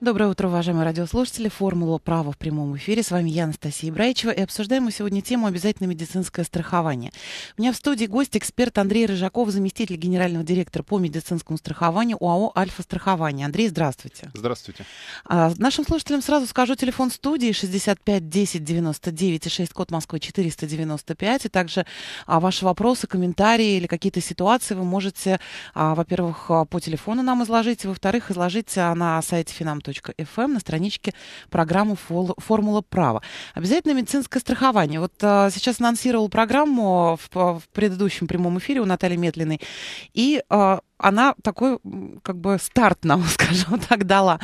Доброе утро, уважаемые радиослушатели. Формула права в прямом эфире. С вами я, Анастасия Ибраичева, и обсуждаем мы сегодня тему обязательное медицинское страхование. У меня в студии гость, эксперт Андрей Рыжаков, заместитель генерального директора по медицинскому страхованию УАО «Альфа-страхование». Андрей, здравствуйте. Здравствуйте. А, нашим слушателям сразу скажу телефон студии 65 10 99 и 6, код Москвы 495. И также а, ваши вопросы, комментарии или какие-то ситуации вы можете, а, во-первых, а, по телефону нам изложить, и, во-вторых, изложить на сайте Финам FM эм эм на страничке программы «Формула права». Обязательно медицинское страхование. Вот а, сейчас анонсировал программу э, в, э, в предыдущем прямом эфире у Натальи Метлиной. И а, она такой, как бы, старт нам, скажем так, дала.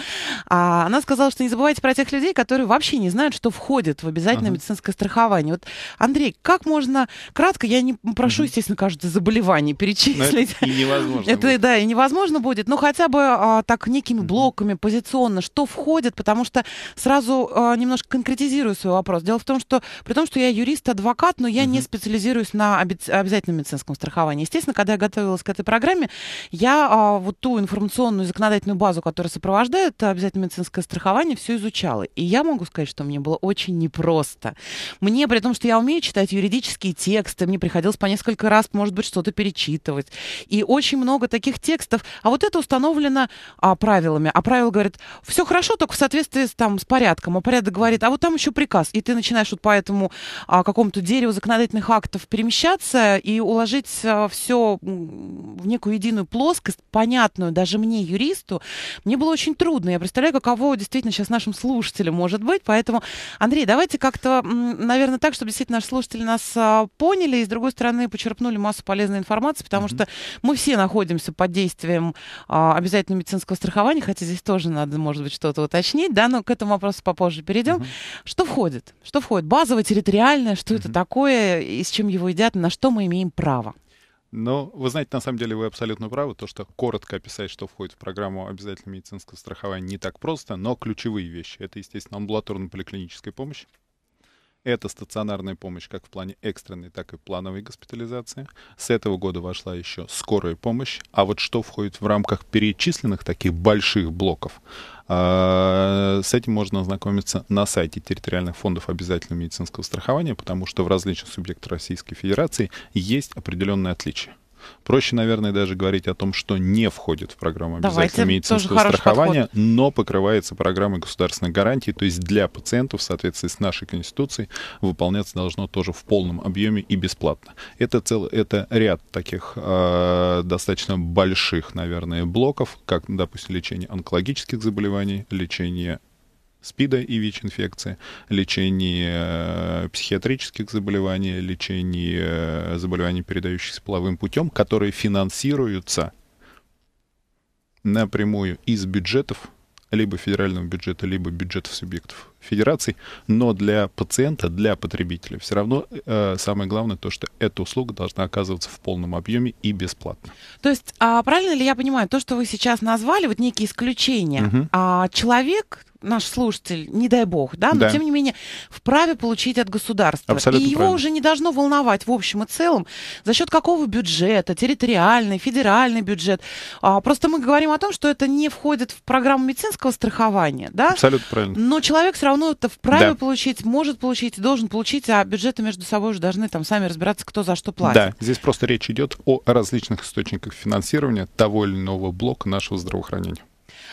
А она сказала, что не забывайте про тех людей, которые вообще не знают, что входит в обязательное uh-huh. медицинское страхование. Вот, Андрей, как можно кратко, я не прошу, uh-huh. естественно, каждое заболевание перечислить. это и невозможно. это, будет. да, и невозможно будет, но хотя бы а, так некими uh-huh. блоками, позиционно, что входит, потому что сразу а, немножко конкретизирую свой вопрос. Дело в том, что при том, что я юрист, адвокат, но я uh-huh. не специализируюсь на обяз- обязательном медицинском страховании. Естественно, когда я готовилась к этой программе, я а, вот ту информационную законодательную базу, которая сопровождает э, обязательно медицинское страхование, все изучала. И я могу сказать, что мне было очень непросто. Мне, при том, что я умею читать юридические тексты, мне приходилось по несколько раз, может быть, что-то перечитывать. И очень много таких текстов. А вот это установлено а, правилами. А правило говорит, все хорошо, только в соответствии с, там, с порядком. А порядок говорит, а вот там еще приказ. И ты начинаешь вот по этому а, какому-то дереву законодательных актов перемещаться и уложить а, э, все в некую единую плоскость, понятную даже мне, юристу, мне было очень трудно. Я представляю, каково действительно сейчас нашим слушателям может быть. Поэтому, Андрей, давайте как-то, наверное, так, чтобы действительно наши слушатели нас а, поняли и, с другой стороны, почерпнули массу полезной информации, потому mm-hmm. что мы все находимся под действием а, обязательного медицинского страхования, хотя здесь тоже надо, может быть, что-то уточнить, да, но к этому вопросу попозже перейдем. Mm-hmm. Что входит? Что входит? Базовое, территориальное, что mm-hmm. это такое, и с чем его едят, на что мы имеем право? Но вы знаете, на самом деле вы абсолютно правы, то, что коротко описать, что входит в программу обязательного медицинского страхования, не так просто, но ключевые вещи. Это, естественно, амбулаторно-поликлиническая помощь, это стационарная помощь как в плане экстренной, так и плановой госпитализации. С этого года вошла еще скорая помощь. А вот что входит в рамках перечисленных таких больших блоков, а, с этим можно ознакомиться на сайте территориальных фондов обязательного медицинского страхования, потому что в различных субъектах Российской Федерации есть определенные отличия. Проще, наверное, даже говорить о том, что не входит в программу обязательного Давайте, медицинского страхования, подход. но покрывается программой государственной гарантии, То есть для пациентов в соответствии с нашей Конституцией выполняться должно тоже в полном объеме и бесплатно. Это, цел, это ряд таких э, достаточно больших, наверное, блоков, как, допустим, лечение онкологических заболеваний, лечение СПИДа и ВИЧ-инфекции, лечении э, психиатрических заболеваний, лечении э, заболеваний, передающихся половым путем, которые финансируются напрямую из бюджетов, либо федерального бюджета, либо бюджетов субъектов федераций, но для пациента, для потребителя все равно э, самое главное то, что эта услуга должна оказываться в полном объеме и бесплатно. То есть, а правильно ли я понимаю, то, что вы сейчас назвали, вот некие исключения, угу. а человек, наш слушатель, не дай бог, да, но да. тем не менее вправе получить от государства. Абсолютно и его правильно. уже не должно волновать в общем и целом, за счет какого бюджета, территориальный, федеральный бюджет. А, просто мы говорим о том, что это не входит в программу медицинского страхования, да? Абсолютно правильно. Но человек все равно это вправе да. получить, может получить, и должен получить, а бюджеты между собой уже должны там сами разбираться, кто за что платит. Да, здесь просто речь идет о различных источниках финансирования того или иного блока нашего здравоохранения.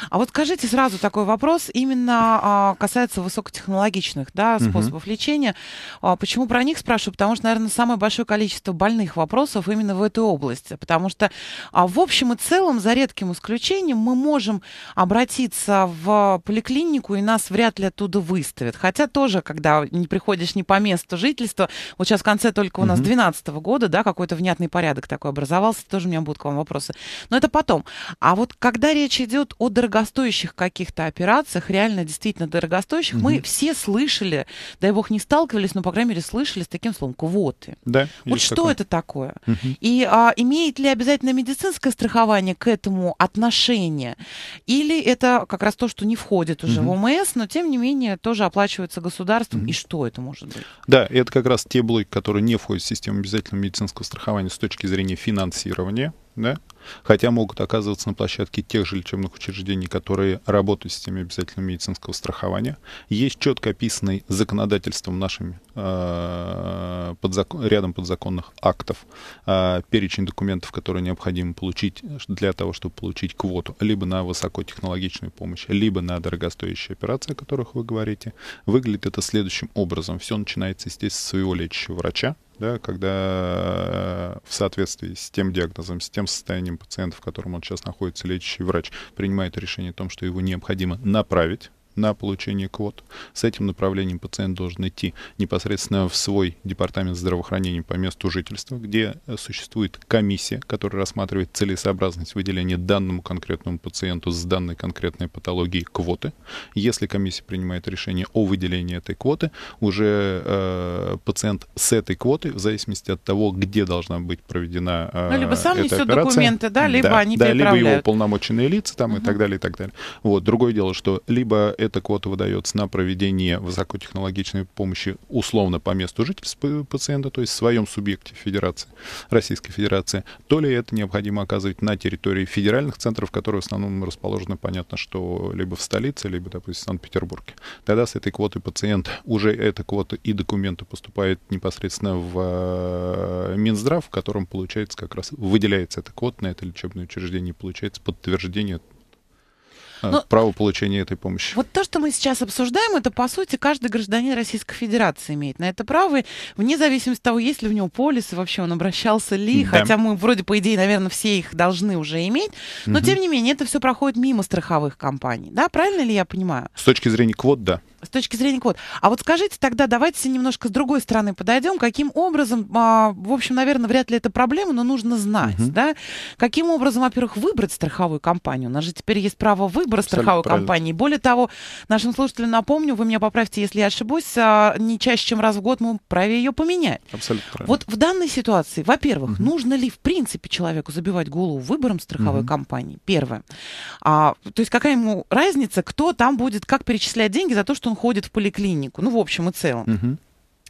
А вот скажите сразу такой вопрос, именно а, касается высокотехнологичных да, способов угу. лечения. А, почему про них спрашиваю? Потому что, наверное, самое большое количество больных вопросов именно в этой области. Потому что а, в общем и целом, за редким исключением, мы можем обратиться в поликлинику, и нас вряд ли оттуда выставят. Хотя тоже, когда не приходишь не по месту жительства, вот сейчас в конце только у нас 2012 угу. года, да, какой-то внятный порядок такой образовался, тоже у меня будут к вам вопросы. Но это потом. А вот когда речь идет о дорогостоящих каких-то операциях, реально действительно дорогостоящих, угу. мы все слышали, дай бог не сталкивались, но, по крайней мере, слышали с таким словом квоты. Да, вот что такое. это такое? Угу. И а, имеет ли обязательно медицинское страхование к этому отношение? Или это как раз то, что не входит уже угу. в ОМС, но, тем не менее, тоже оплачивается государством? Угу. И что это может быть? Да, это как раз те блоки, которые не входят в систему обязательного медицинского страхования с точки зрения финансирования, да, хотя могут оказываться на площадке тех же лечебных учреждений, которые работают в системе обязательного медицинского страхования. Есть четко описанный законодательством нашим э, подзакон, рядом подзаконных актов э, перечень документов, которые необходимо получить для того, чтобы получить квоту либо на высокотехнологичную помощь, либо на дорогостоящие операции, о которых вы говорите. Выглядит это следующим образом. Все начинается, естественно, с своего лечащего врача, да, когда э, в соответствии с тем диагнозом, с тем состоянием пациента, в котором он сейчас находится, лечащий врач принимает решение о том, что его необходимо направить на получение квот. С этим направлением пациент должен идти непосредственно в свой департамент здравоохранения по месту жительства, где э, существует комиссия, которая рассматривает целесообразность выделения данному конкретному пациенту с данной конкретной патологией квоты. Если комиссия принимает решение о выделении этой квоты, уже э, пациент с этой квоты, в зависимости от того, где должна быть проведена э, ну, либо сам эта операция, документы, да, либо да, они да, либо его уполномоченные лица там угу. и так далее, и так далее. Вот. Другое дело, что либо эта квота выдается на проведение высокотехнологичной помощи условно по месту жительства пациента, то есть в своем субъекте Федерации, Российской Федерации, то ли это необходимо оказывать на территории федеральных центров, которые в основном расположены, понятно, что либо в столице, либо, допустим, в Санкт-Петербурге. Тогда с этой квоты пациент, уже эта квота и документы поступают непосредственно в э, Минздрав, в котором получается как раз выделяется эта квота на это лечебное учреждение, получается подтверждение а, ну, право получения этой помощи. Вот то, что мы сейчас обсуждаем, это, по сути, каждый гражданин Российской Федерации имеет на это право, вне зависимости от того, есть ли у него полис, и вообще он обращался ли, да. хотя мы вроде, по идее, наверное, все их должны уже иметь, но, угу. тем не менее, это все проходит мимо страховых компаний, да, правильно ли я понимаю? С точки зрения квот, да. С точки зрения квот. А вот скажите тогда, давайте немножко с другой стороны подойдем. Каким образом, а, в общем, наверное, вряд ли это проблема, но нужно знать, угу. да? Каким образом, во-первых, выбрать страховую компанию? У нас же теперь есть право выбора Абсолютно страховой правильно. компании. Более того, нашим слушателям напомню, вы меня поправьте, если я ошибусь, а, не чаще, чем раз в год мы праве ее поменять. Абсолютно правильно. Вот в данной ситуации, во-первых, угу. нужно ли в принципе человеку забивать голову выбором страховой угу. компании? Первое. А, то есть какая ему разница, кто там будет, как перечислять деньги за то, что он ходит в поликлинику. Ну, в общем и целом.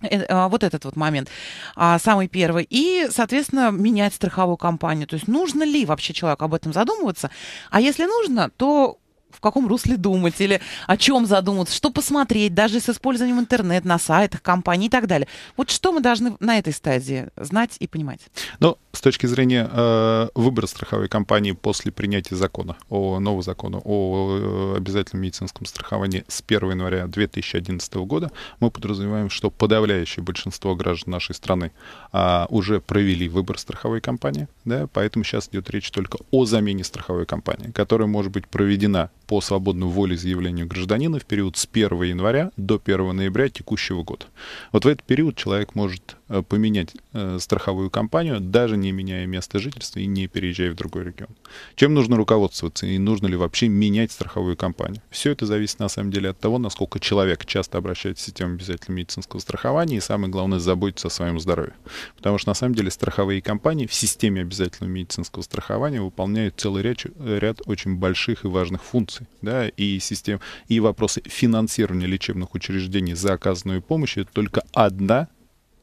Э, э, вот этот вот момент, а, самый первый. И, соответственно, менять страховую компанию. То есть нужно ли вообще человеку об этом задумываться? А если нужно, то в каком русле думать или о чем задуматься, что посмотреть, даже с использованием интернета, на сайтах компаний и так далее. Вот что мы должны на этой стадии знать и понимать? Ну, с точки зрения э, выбора страховой компании после принятия закона, о нового закона о э, обязательном медицинском страховании с 1 января 2011 года, мы подразумеваем, что подавляющее большинство граждан нашей страны э, уже провели выбор страховой компании, да, поэтому сейчас идет речь только о замене страховой компании, которая может быть проведена по свободной воле заявлению гражданина в период с 1 января до 1 ноября текущего года. Вот в этот период человек может э, поменять э, страховую компанию, даже не меняя место жительства и не переезжая в другой регион. Чем нужно руководствоваться и нужно ли вообще менять страховую компанию? Все это зависит на самом деле от того, насколько человек часто обращается в систему обязательного медицинского страхования и самое главное заботится о своем здоровье. Потому что на самом деле страховые компании в системе обязательного медицинского страхования выполняют целый ряд, э, ряд очень больших и важных функций вопросы, да, и систем, и вопросы финансирования лечебных учреждений за оказанную помощь, это только одна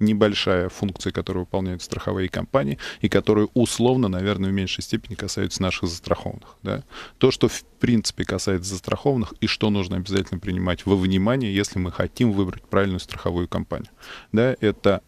небольшая функция, которую выполняют страховые компании, и которая условно, наверное, в меньшей степени касается наших застрахованных. Да? То, что в принципе касается застрахованных, и что нужно обязательно принимать во внимание, если мы хотим выбрать правильную страховую компанию. Да? Это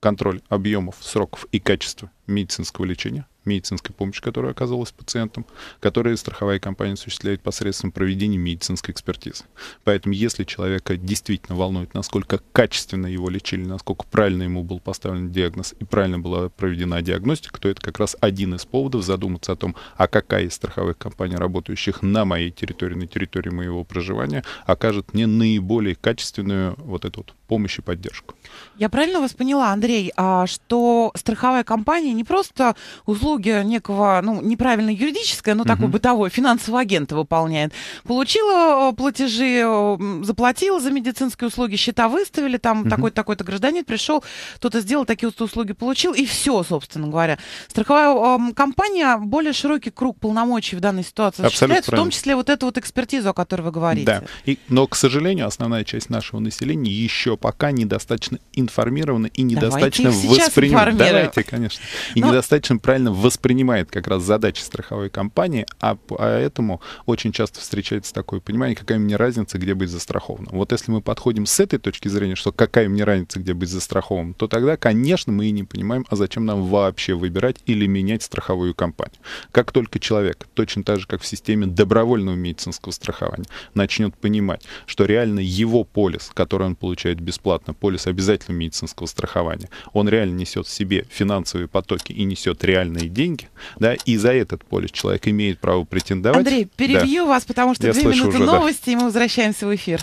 контроль объемов, сроков и качества медицинского лечения медицинской помощи, которая оказывалась пациентам, которые страховая компания осуществляет посредством проведения медицинской экспертизы. Поэтому, если человека действительно волнует, насколько качественно его лечили, насколько правильно ему был поставлен диагноз и правильно была проведена диагностика, то это как раз один из поводов задуматься о том, а какая из страховых компаний, работающих на моей территории, на территории моего проживания, окажет мне наиболее качественную вот эту вот помощь и поддержку. Я правильно вас поняла, Андрей, а, что страховая компания не просто услуг услуги некого, ну, неправильно юридическое, но угу. бытовое, финансового агента выполняет. Получила э, платежи, э, заплатила за медицинские услуги, счета выставили, там угу. такой-то, такой-то гражданин пришел, кто-то сделал такие услуги, получил, и все, собственно говоря. Страховая э, компания более широкий круг полномочий в данной ситуации осуществляет, в том числе вот эту вот экспертизу, о которой вы говорите. Да. И, но, к сожалению, основная часть нашего населения еще пока недостаточно информирована и недостаточно воспринимает. Давайте, конечно. И но... недостаточно правильно воспринимает как раз задачи страховой компании, а поэтому а очень часто встречается такое понимание, какая мне разница, где быть застрахованным. Вот если мы подходим с этой точки зрения, что какая мне разница, где быть застрахованным, то тогда, конечно, мы и не понимаем, а зачем нам вообще выбирать или менять страховую компанию. Как только человек, точно так же, как в системе добровольного медицинского страхования, начнет понимать, что реально его полис, который он получает бесплатно, полис обязательного медицинского страхования, он реально несет в себе финансовые потоки и несет реальные платить деньги, да, и за этот полис человек имеет право претендовать. Андрей, перебью да. вас, потому что Я две минуты уже, новости, да. и мы возвращаемся в эфир.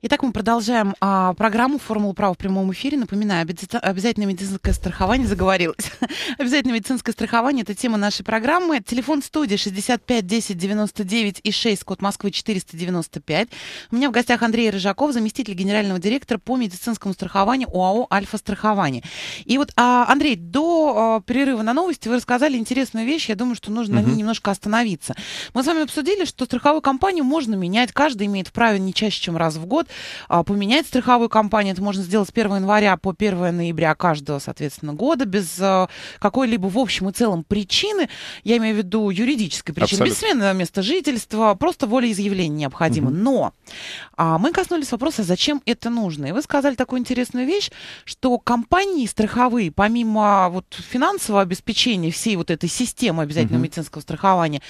Итак, мы продолжаем а, программу «Формула права» в прямом эфире. Напоминаю, обязательное медицинское страхование заговорилось. обязательное медицинское страхование – это тема нашей программы. Телефон студии 65 10 99 и 6, код Москвы 495. У меня в гостях Андрей Рыжаков, заместитель генерального директора по медицинскому страхованию ОАО «Альфа-страхование». И вот, а, Андрей, до а, перерыва на новости вы рассказали интересную вещь. Я думаю, что нужно на ней немножко остановиться. Мы с вами обсудили, что страховую компанию можно менять. Каждый имеет вправе не чаще, чем раз в год год, а, поменять страховую компанию. Это можно сделать с 1 января по 1 ноября каждого, соответственно, года, без а, какой-либо в общем и целом причины, я имею в виду юридической причины, Абсолютно. без смены места жительства, просто волеизъявление необходимо. Угу. Но а, мы коснулись вопроса, зачем это нужно. И вы сказали такую интересную вещь, что компании страховые, помимо а, вот финансового обеспечения всей вот этой системы обязательного угу. медицинского страхования,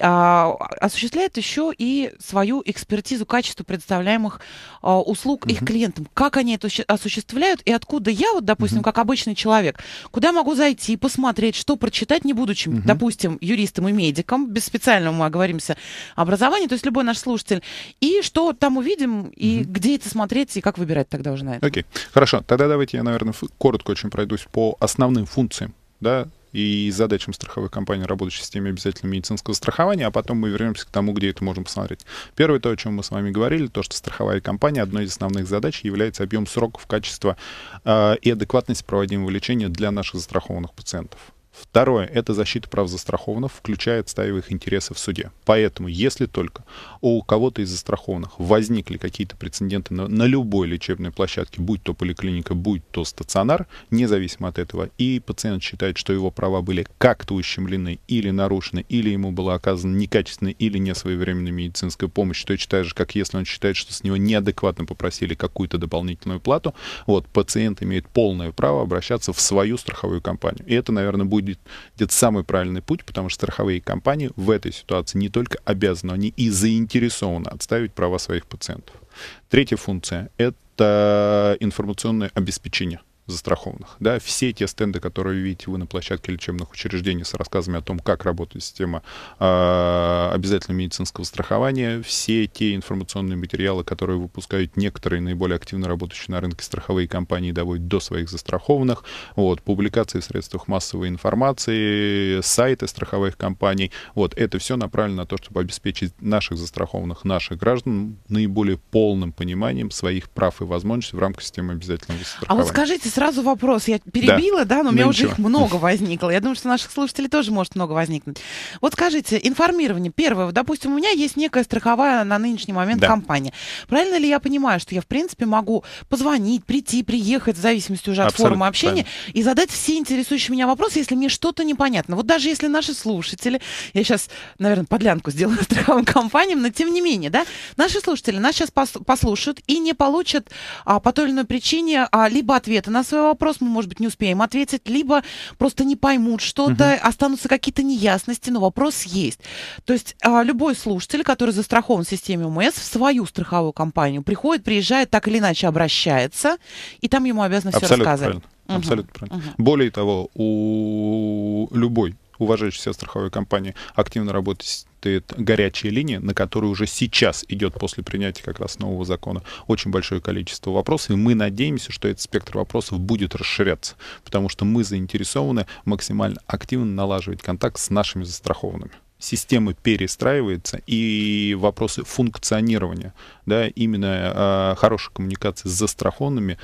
а, осуществляют еще и свою экспертизу качества предоставляемых а, услуг их клиентам, как они это осуществляют и откуда я, вот, допустим, как обычный человек, куда могу зайти, и посмотреть, что прочитать, не будучи, угу. допустим, юристом и медиком, без специального, мы оговоримся, образования, то есть любой наш слушатель, и что там увидим, и где это смотреть, и как выбирать тогда уже на это. Окей, хорошо, тогда давайте я, наверное, коротко очень пройдусь по основным функциям да, и задачам страховой компании, работающей в системе обязательного медицинского страхования, а потом мы вернемся к тому, где это можем посмотреть. Первое, то, о чем мы с вами говорили, то, что страховая компания, одной из основных задач является объем сроков, качество э, и адекватность проводимого лечения для наших застрахованных пациентов. Второе – это защита прав застрахованных, включая отстаивая их интересы в суде. Поэтому, если только у кого-то из застрахованных возникли какие-то прецеденты на, на любой лечебной площадке, будь то поликлиника, будь то стационар, независимо от этого, и пациент считает, что его права были как-то ущемлены или нарушены, или ему была оказана некачественная или несвоевременная медицинская помощь, точно так же, как если он считает, что с него неадекватно попросили какую-то дополнительную плату, вот, пациент имеет полное право обращаться в свою страховую компанию. И это, наверное, будет где-то самый правильный путь, потому что страховые компании в этой ситуации не только обязаны, они и заинтересованы заинтересована отставить права своих пациентов. Третья функция — это информационное обеспечение застрахованных. Да, все те стенды, которые видите вы на площадке лечебных учреждений с рассказами о том, как работает система э, а, обязательного медицинского страхования, все те информационные материалы, которые выпускают некоторые наиболее активно работающие на рынке страховые компании, доводят до своих застрахованных, вот, публикации в средствах массовой информации, сайты страховых компаний, вот, это все направлено на то, чтобы обеспечить наших застрахованных, наших граждан наиболее полным пониманием своих прав и возможностей в рамках системы обязательного страхования. А вот скажите, сразу вопрос. Я перебила, да, да но у меня ну, уже ничего. их много возникло. Я думаю, что наших слушателей тоже может много возникнуть. Вот скажите, информирование. Первое, допустим, у меня есть некая страховая на нынешний момент да. компания. Правильно ли я понимаю, что я, в принципе, могу позвонить, прийти, приехать, в зависимости уже от Абсолютно формы общения, правильно. и задать все интересующие меня вопросы, если мне что-то непонятно. Вот даже если наши слушатели, я сейчас, наверное, подлянку сделаю страховым компаниям, но тем не менее, да, наши слушатели нас сейчас послушают и не получат а, по той или иной причине а, либо ответа на свой вопрос, мы, может быть, не успеем ответить, либо просто не поймут что-то, угу. останутся какие-то неясности, но вопрос есть. То есть а, любой слушатель, который застрахован в системе ОМС, в свою страховую компанию приходит, приезжает, так или иначе обращается, и там ему обязаны Абсолютно все рассказывать. Правильно. Угу. Абсолютно правильно. Угу. Более того, у любой уважающейся страховые компании активно работает горячая линия, на которую уже сейчас идет после принятия как раз нового закона очень большое количество вопросов, и мы надеемся, что этот спектр вопросов будет расширяться, потому что мы заинтересованы максимально активно налаживать контакт с нашими застрахованными система перестраивается, и вопросы функционирования, да, именно э, хорошей коммуникации с застрахованными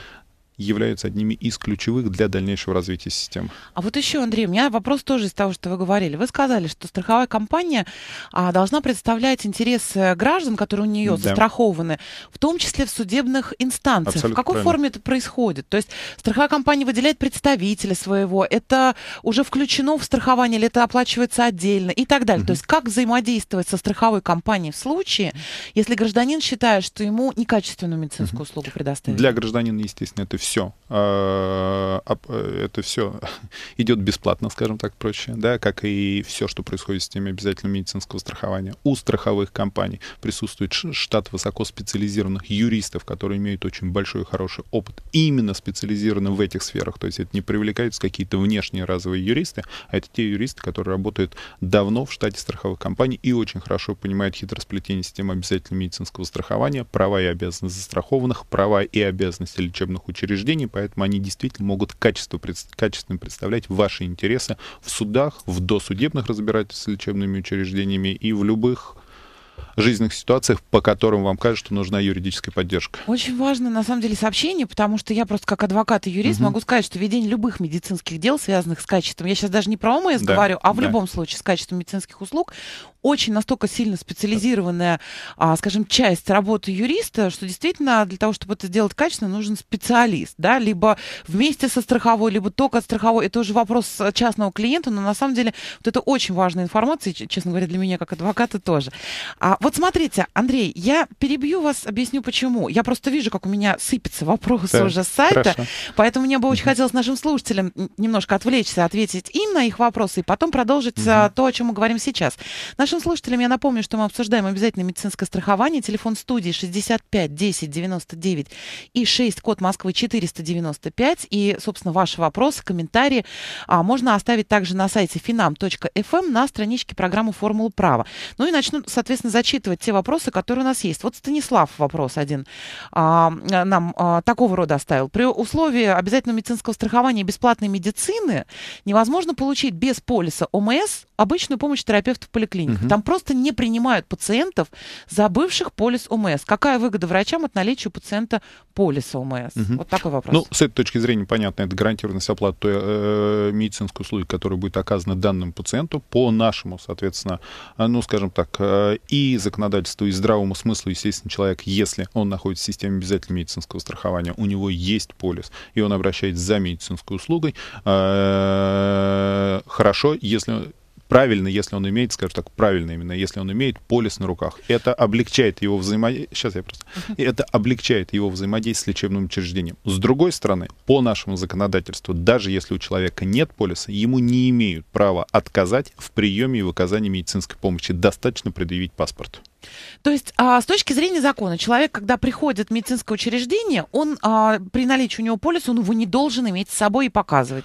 являются одними из ключевых для дальнейшего развития системы. А вот еще, Андрей, у меня вопрос тоже из того, что вы говорили. Вы сказали, что страховая компания а, должна представлять интересы граждан, которые у нее да. застрахованы, в том числе в судебных инстанциях. Абсолютно в какой правильно. форме это происходит? То есть страховая компания выделяет представителя своего, это уже включено в страхование или это оплачивается отдельно и так далее. Угу. То есть как взаимодействовать со страховой компанией в случае, если гражданин считает, что ему некачественную медицинскую угу. услугу предоставили? Для гражданина, естественно, это все. А, э, это все идет бесплатно, скажем так, прочее, да, как и все, что происходит с теми обязательного медицинского страхования. У страховых компаний присутствует штат высокоспециализированных юристов, которые имеют очень большой и хороший опыт, именно специализированы в этих сферах. То есть это не привлекаются какие-то внешние разовые юристы, а это те юристы, которые работают давно в штате страховых компаний и очень хорошо понимают хитросплетение системы обязательного медицинского страхования, права и обязанности застрахованных, права и обязанности лечебных учреждений учреждений, поэтому они действительно могут качество, качественно представлять ваши интересы в судах, в досудебных разбирательствах с лечебными учреждениями и в любых жизненных ситуациях, по которым вам кажется, что нужна юридическая поддержка? Очень важно, на самом деле, сообщение, потому что я просто как адвокат и юрист угу. могу сказать, что ведение любых медицинских дел, связанных с качеством, я сейчас даже не про ОМС да, говорю, а в да. любом случае с качеством медицинских услуг, очень настолько сильно специализированная, а, скажем, часть работы юриста, что действительно для того, чтобы это сделать качественно, нужен специалист, да, либо вместе со страховой, либо только от страховой. Это уже вопрос э, частного клиента, но на самом деле вот это очень важная информация, честно говоря, для меня как адвоката тоже. А вот смотрите, Андрей, я перебью вас, объясню почему. Я просто вижу, как у меня сыпется вопрос да, уже с сайта, хорошо. поэтому мне бы очень хотелось нашим слушателям немножко отвлечься, ответить им на их вопросы, и потом продолжить угу. то, о чем мы говорим сейчас. Нашим слушателям я напомню, что мы обсуждаем обязательно медицинское страхование. Телефон студии 65 10 99 и 6, код Москвы 495. И, собственно, ваши вопросы, комментарии а, можно оставить также на сайте finam.fm эм на страничке программы «Формула права». Ну и начну, соответственно, зачем учитывать те вопросы, которые у нас есть. Вот Станислав вопрос один а, нам а, такого рода оставил. При условии обязательного медицинского страхования и бесплатной медицины невозможно получить без полиса ОМС обычную помощь терапевта в поликлиниках. Угу. Там просто не принимают пациентов, забывших полис ОМС. Какая выгода врачам от наличия у пациента полиса ОМС? Угу. Вот такой вопрос. Ну, с этой точки зрения, понятно, это гарантированность оплаты той э, медицинской услуги, которая будет оказана данному пациенту по нашему, соответственно, э, ну, скажем так, э, и законодательству, и здравому смыслу, естественно, человек, если он находится в системе обязательного медицинского страхования, у него есть полис, и он обращается за медицинской услугой, э, хорошо, если правильно, если он имеет, скажем так, правильно именно, если он имеет полис на руках. Это облегчает его взаимодействие. Сейчас я просто. Это облегчает его взаимодействие с лечебным учреждением. С другой стороны, по нашему законодательству, даже если у человека нет полиса, ему не имеют права отказать в приеме и в оказании медицинской помощи. Достаточно предъявить паспорт. То есть а, с точки зрения закона, человек, когда приходит в медицинское учреждение, он а, при наличии у него полиса, он его не должен иметь с собой и показывать.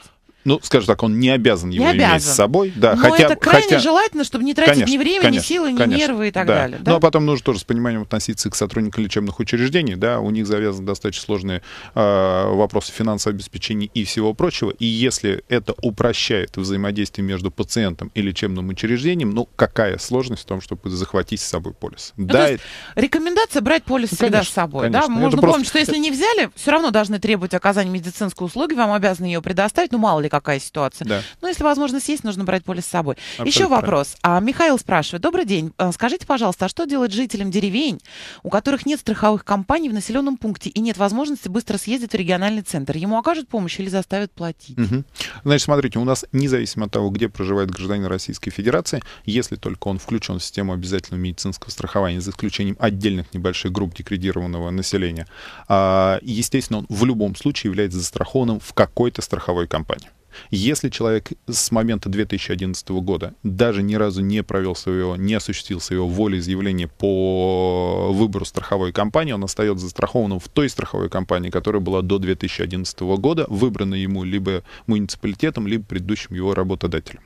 Ну, скажем так, он не обязан его не обязан. иметь с собой. Да, Но хотя, это крайне хотя... желательно, чтобы не тратить конечно, ни времени, конечно, ни силы, ни нервы и так да. далее. Да? Ну, а потом нужно тоже с пониманием относиться к сотрудникам лечебных учреждений. Да, у них завязаны достаточно сложные э, вопросы финансового обеспечения и всего прочего. И если это упрощает взаимодействие между пациентом и лечебным учреждением, ну, какая сложность в том, чтобы захватить с собой полис? Ну, да, есть, рекомендация брать полис ну, всегда конечно, с собой. Конечно. Да? Это Можно просто... что если не взяли, все равно должны требовать оказания медицинской услуги, вам обязаны ее предоставить, ну, мало ли как какая ситуация. Да. Но ну, если возможность есть, нужно брать поле с собой. Абсолютно Еще вопрос. А, Михаил спрашивает. Добрый день. А, скажите, пожалуйста, а что делать жителям деревень, у которых нет страховых компаний в населенном пункте и нет возможности быстро съездить в региональный центр? Ему окажут помощь или заставят платить? Угу. Значит, смотрите, у нас независимо от того, где проживает гражданин Российской Федерации, если только он включен в систему обязательного медицинского страхования, за исключением отдельных небольших групп декредированного населения, а, естественно, он в любом случае является застрахованным в какой-то страховой компании. Если человек с момента 2011 года даже ни разу не провел своего, не осуществил своего волеизъявления по выбору страховой компании, он остается застрахованным в той страховой компании, которая была до 2011 года, выбрана ему либо муниципалитетом, либо предыдущим его работодателем.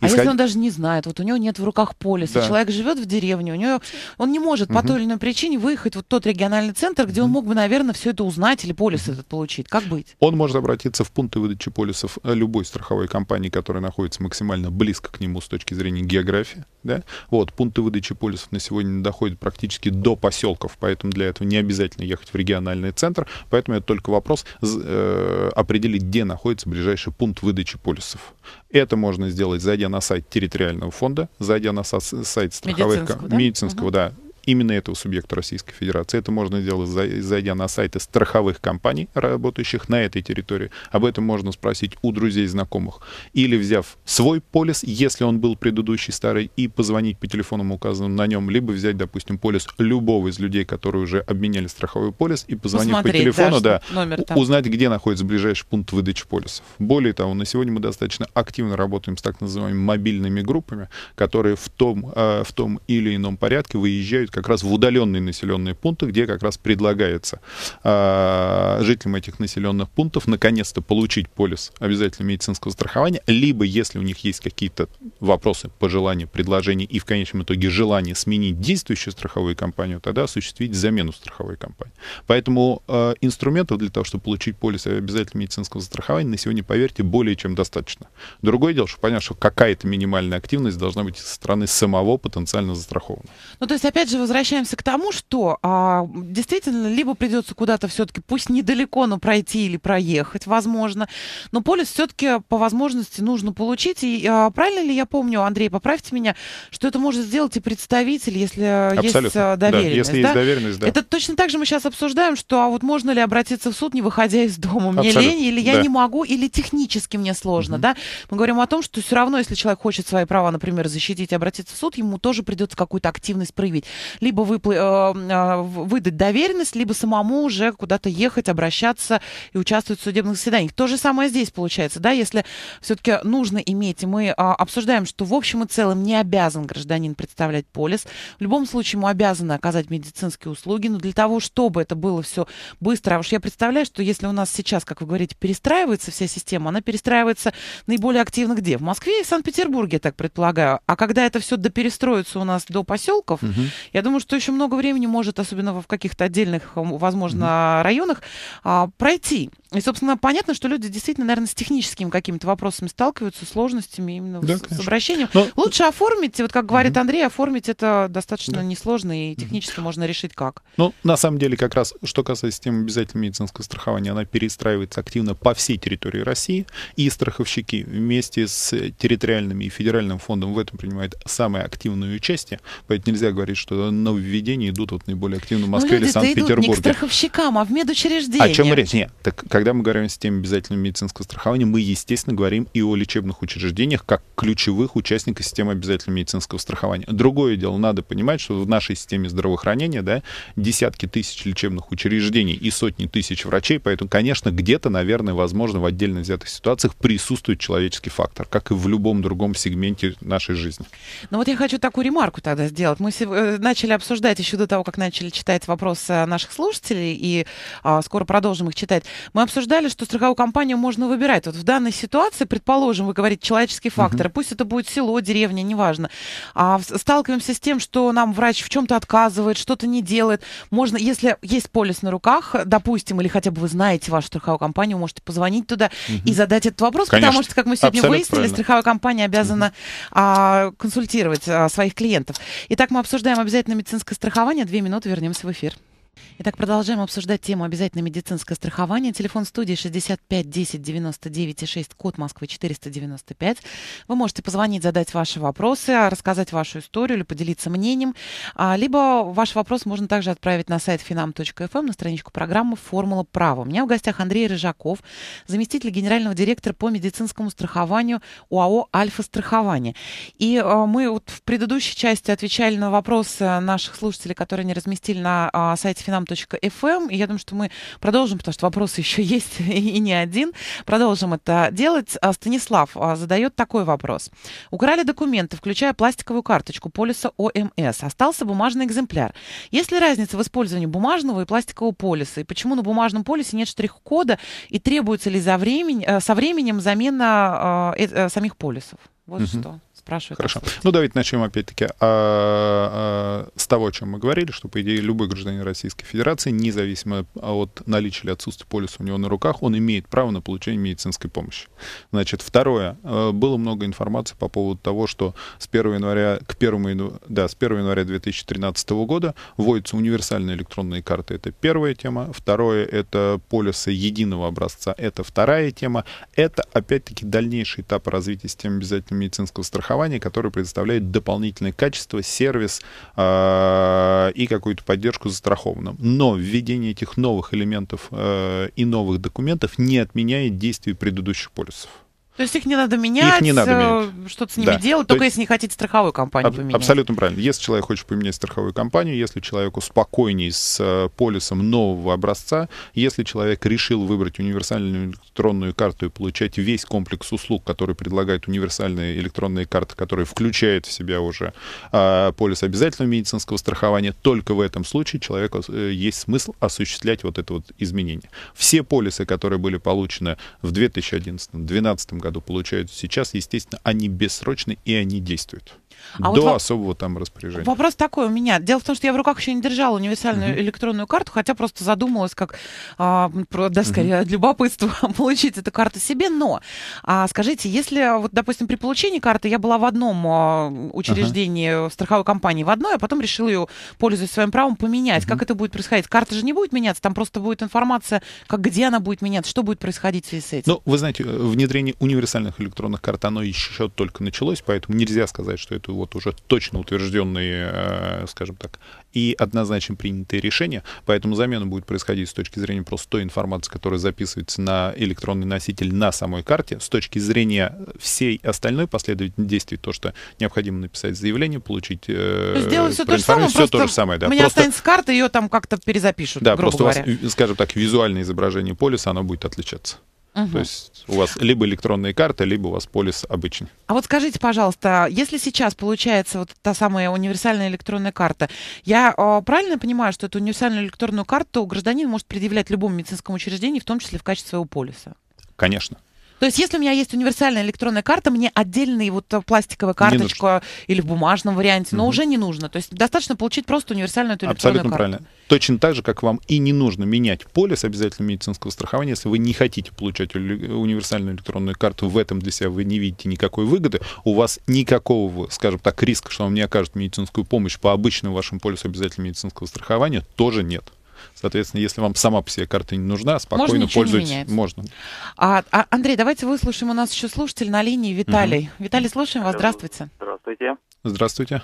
А если он даже не знает, вот у него нет в руках полиса, да. человек живет в деревне, у него он не может угу. по той или иной причине выехать вот в тот региональный центр, где угу. он мог бы, наверное, все это узнать или полис этот получить. Как быть? Он может обратиться в пункты выдачи полисов э, любой страховой компании, которая находится максимально близко к нему с точки зрения географии. Да? Вот, пункты выдачи полисов на сегодня доходят практически до поселков, поэтому для этого не обязательно ехать в региональный центр, поэтому это только вопрос э, определить, где находится ближайший пункт выдачи полисов. Это можно сделать, зайдя на сайт территориального фонда, зайдя на сайт страховых медицинского, да? медицинского угу. да, именно этого субъекта Российской Федерации. Это можно сделать, зайдя на сайты страховых компаний, работающих на этой территории. Об этом можно спросить у друзей, знакомых. Или взяв свой полис, если он был предыдущий старый, и позвонить по телефону, указанному на нем, либо взять, допустим, полис любого из людей, которые уже обменяли страховой полис, и позвонить Посмотреть, по телефону, да, номер там. узнать, где находится ближайший пункт выдачи полисов. Более того, на сегодня мы достаточно активно работаем с так называемыми мобильными группами, которые в том, э, в том или ином порядке выезжают как раз в удаленные населенные пункты, где как раз предлагается э, жителям этих населенных пунктов наконец-то получить полис обязательного медицинского страхования, либо если у них есть какие-то вопросы, пожелания, предложения и в конечном итоге желание сменить действующую страховую компанию, тогда осуществить замену страховой компании. Поэтому э, инструментов для того, чтобы получить полис обязательного медицинского страхования, на сегодня, поверьте, более чем достаточно. Другое дело, что понятно, что какая-то минимальная активность должна быть со стороны самого потенциально застрахованного. Ну, то есть, опять же, возвращаемся к тому, что а, действительно либо придется куда-то все-таки, пусть недалеко, но пройти или проехать, возможно, но полис все-таки по возможности нужно получить. И а, правильно ли я помню, Андрей, поправьте меня, что это может сделать и представитель, если а, Абсолютно. А, есть доверенность? Да, если да? есть доверенность, да. Это точно так же мы сейчас обсуждаем, что а вот можно ли обратиться в суд, не выходя из дома? Мне Абсолютно. лень, или я да. не могу, или технически мне сложно, угу. да? Мы говорим о том, что все равно, если человек хочет свои права, например, защитить и обратиться в суд, ему тоже придется какую-то активность проявить либо выпла- э, а, выдать доверенность, либо самому уже куда-то ехать, обращаться и участвовать в судебных заседаниях. То же самое здесь получается, да, если все-таки нужно иметь, и мы а, обсуждаем, что в общем и целом не обязан гражданин представлять полис, в любом случае ему обязаны оказать медицинские услуги, но для того, чтобы это было все быстро, а уж я представляю, что если у нас сейчас, как вы говорите, перестраивается вся система, она перестраивается наиболее активно где? В Москве и Санкт-Петербурге, я так предполагаю. А когда это все доперестроится у нас до поселков, угу. Я думаю, что еще много времени может, особенно в каких-то отдельных, возможно, районах, а, пройти. И, собственно, понятно, что люди действительно, наверное, с техническими какими-то вопросами сталкиваются, сложностями именно да, с, с обращением. Но... Лучше оформить, вот как говорит mm Андрей, оформить это достаточно да. несложно и технически mm можно решить как. Ну, на самом деле, как раз, что касается системы обязательного медицинского страхования, она перестраивается активно по всей территории России, и страховщики вместе с территориальными и федеральным фондом в этом принимают самое активное участие, поэтому нельзя говорить, что нововведения идут вот наиболее активно в ну, Москве ну, или Санкт-Петербурге. не к страховщикам, а в медучреждениях О чем речь? Нет, так когда мы говорим о системе обязательного медицинского страхования, мы, естественно, говорим и о лечебных учреждениях как ключевых участников системы обязательного медицинского страхования. Другое дело, надо понимать, что в нашей системе здравоохранения да, десятки тысяч лечебных учреждений и сотни тысяч врачей, поэтому, конечно, где-то, наверное, возможно, в отдельно взятых ситуациях присутствует человеческий фактор, как и в любом другом сегменте нашей жизни. Ну вот я хочу такую ремарку тогда сделать. Мы э, начали начали обсуждать еще до того, как начали читать вопросы наших слушателей, и а, скоро продолжим их читать, мы обсуждали, что страховую компанию можно выбирать. Вот в данной ситуации, предположим, вы говорите человеческий фактор, угу. пусть это будет село, деревня, неважно. А, сталкиваемся с тем, что нам врач в чем-то отказывает, что-то не делает. Можно, если есть полис на руках, допустим, или хотя бы вы знаете вашу страховую компанию, можете позвонить туда угу. и задать этот вопрос, Конечно. потому что, как мы сегодня Абсолютно выяснили, правильно. страховая компания обязана угу. а, консультировать а, своих клиентов. Итак, мы обсуждаем обязательно на медицинское страхование. Две минуты вернемся в эфир. Итак, продолжаем обсуждать тему обязательно медицинское страхование. Телефон студии 65 10 99 6, код Москвы 495. Вы можете позвонить, задать ваши вопросы, рассказать вашу историю или поделиться мнением. А, либо ваш вопрос можно также отправить на сайт finam.fm, эм, на страничку программы «Формула права». У меня в гостях Андрей Рыжаков, заместитель генерального директора по медицинскому страхованию УАО «Альфа-страхование». И а, мы вот в предыдущей части отвечали на вопросы наших слушателей, которые не разместили на а, сайте finam.fm. И я думаю, что мы продолжим, потому что вопросы еще есть и не один. Продолжим это делать. А, Станислав а, задает такой вопрос. Украли документы, включая пластиковую карточку полиса ОМС. Эм Остался бумажный экземпляр. Есть ли разница в использовании бумажного и пластикового полиса? И почему на бумажном полисе нет штрих-кода? И требуется ли за времени, э, со временем замена а, э, э, самих полисов? Вот угу. что спрашивают. Хорошо. Ну, давайте начнем опять-таки а, а, с того, о чем мы говорили, что, по идее, любой гражданин Российской Федерации, независимо от наличия или отсутствия полиса у него на руках, он имеет право на получение медицинской помощи. Значит, второе. Э, было много информации по поводу того, что с 1 января к 1, да, с 1 января 2013 года вводятся универсальные электронные карты. Это первая тема. Второе — это полисы единого образца. Это вторая тема. Это, опять-таки, дальнейший этап развития системы обязательного медицинского страхования страхование, которое предоставляет дополнительное качество, сервис э, и какую-то поддержку застрахованным. Но введение этих новых элементов э, и новых документов не отменяет действий предыдущих полисов. То есть их не надо менять, их не надо э, менять. что-то с ними да. делать, То только есть... если не хотите страховую компанию Аб- поменять. Абсолютно правильно. Если человек хочет поменять страховую компанию, если человеку спокойней с э, полисом нового образца, если человек решил выбрать универсальную электронную карту и получать весь комплекс услуг, который предлагает универсальная электронная карта, которая включает в себя уже э, полис обязательного медицинского страхования, только в этом случае человеку э, есть смысл осуществлять вот это вот изменение. Все полисы, которые были получены в 2011-2012 году, году получают сейчас, естественно, они бессрочны и они действуют. А До вот особого там распоряжения. Вопрос такой у меня. Дело в том, что я в руках еще не держала универсальную угу. электронную карту, хотя просто задумалась, как, а, про, да, скорее, угу. от любопытства получить эту карту себе. Но а, скажите, если, а, вот, допустим, при получении карты я была в одном а, учреждении ага. в страховой компании, в одной, а потом решила ее, пользуясь своим правом, поменять. Угу. Как это будет происходить? Карта же не будет меняться, там просто будет информация, как где она будет меняться, что будет происходить в связи с этим. Ну, вы знаете, э, внедрение универсальных электронных карт, оно еще только началось, поэтому нельзя сказать, что это вот уже точно утвержденные, э, скажем так, и однозначно принятые решения, поэтому замена будет происходить с точки зрения просто той информации, которая записывается на электронный носитель на самой карте, с точки зрения всей остальной последовательности действий, то, что необходимо написать заявление, получить э, Сделать все то же самое, все то же самое, да. У меня просто... останется карта, ее там как-то перезапишут, Да, просто говоря. у вас, э, скажем так, визуальное изображение полиса, оно будет отличаться. Угу. То есть у вас либо электронные карты, либо у вас полис обычный. А вот скажите, пожалуйста, если сейчас получается вот та самая универсальная электронная карта, я э, правильно понимаю, что эту универсальную электронную карту гражданин может предъявлять любому медицинскому учреждению, в том числе в качестве своего полиса? Конечно. То есть, если у меня есть универсальная электронная карта, мне отдельный вот э, пластиковая карточка или в бумажном варианте, но угу. уже не нужно. То есть, достаточно получить просто универсальную эту электронную Абсолютно карту. правильно. Точно так же, как вам и не нужно менять полис обязательного медицинского страхования, если вы не хотите получать универсальную электронную карту, в этом для себя вы не видите никакой выгоды, у вас никакого, скажем так, риска, что вам не окажут медицинскую помощь по обычному вашему полису обязательного медицинского страхования, тоже нет. Соответственно, если вам сама по себе карта не нужна, спокойно можно пользуйтесь. Не можно. А, а, Андрей, давайте выслушаем. У нас еще слушатель на линии Виталий. Угу. Виталий, слушаем вас. Здравствуйте. Здравствуйте. Здравствуйте.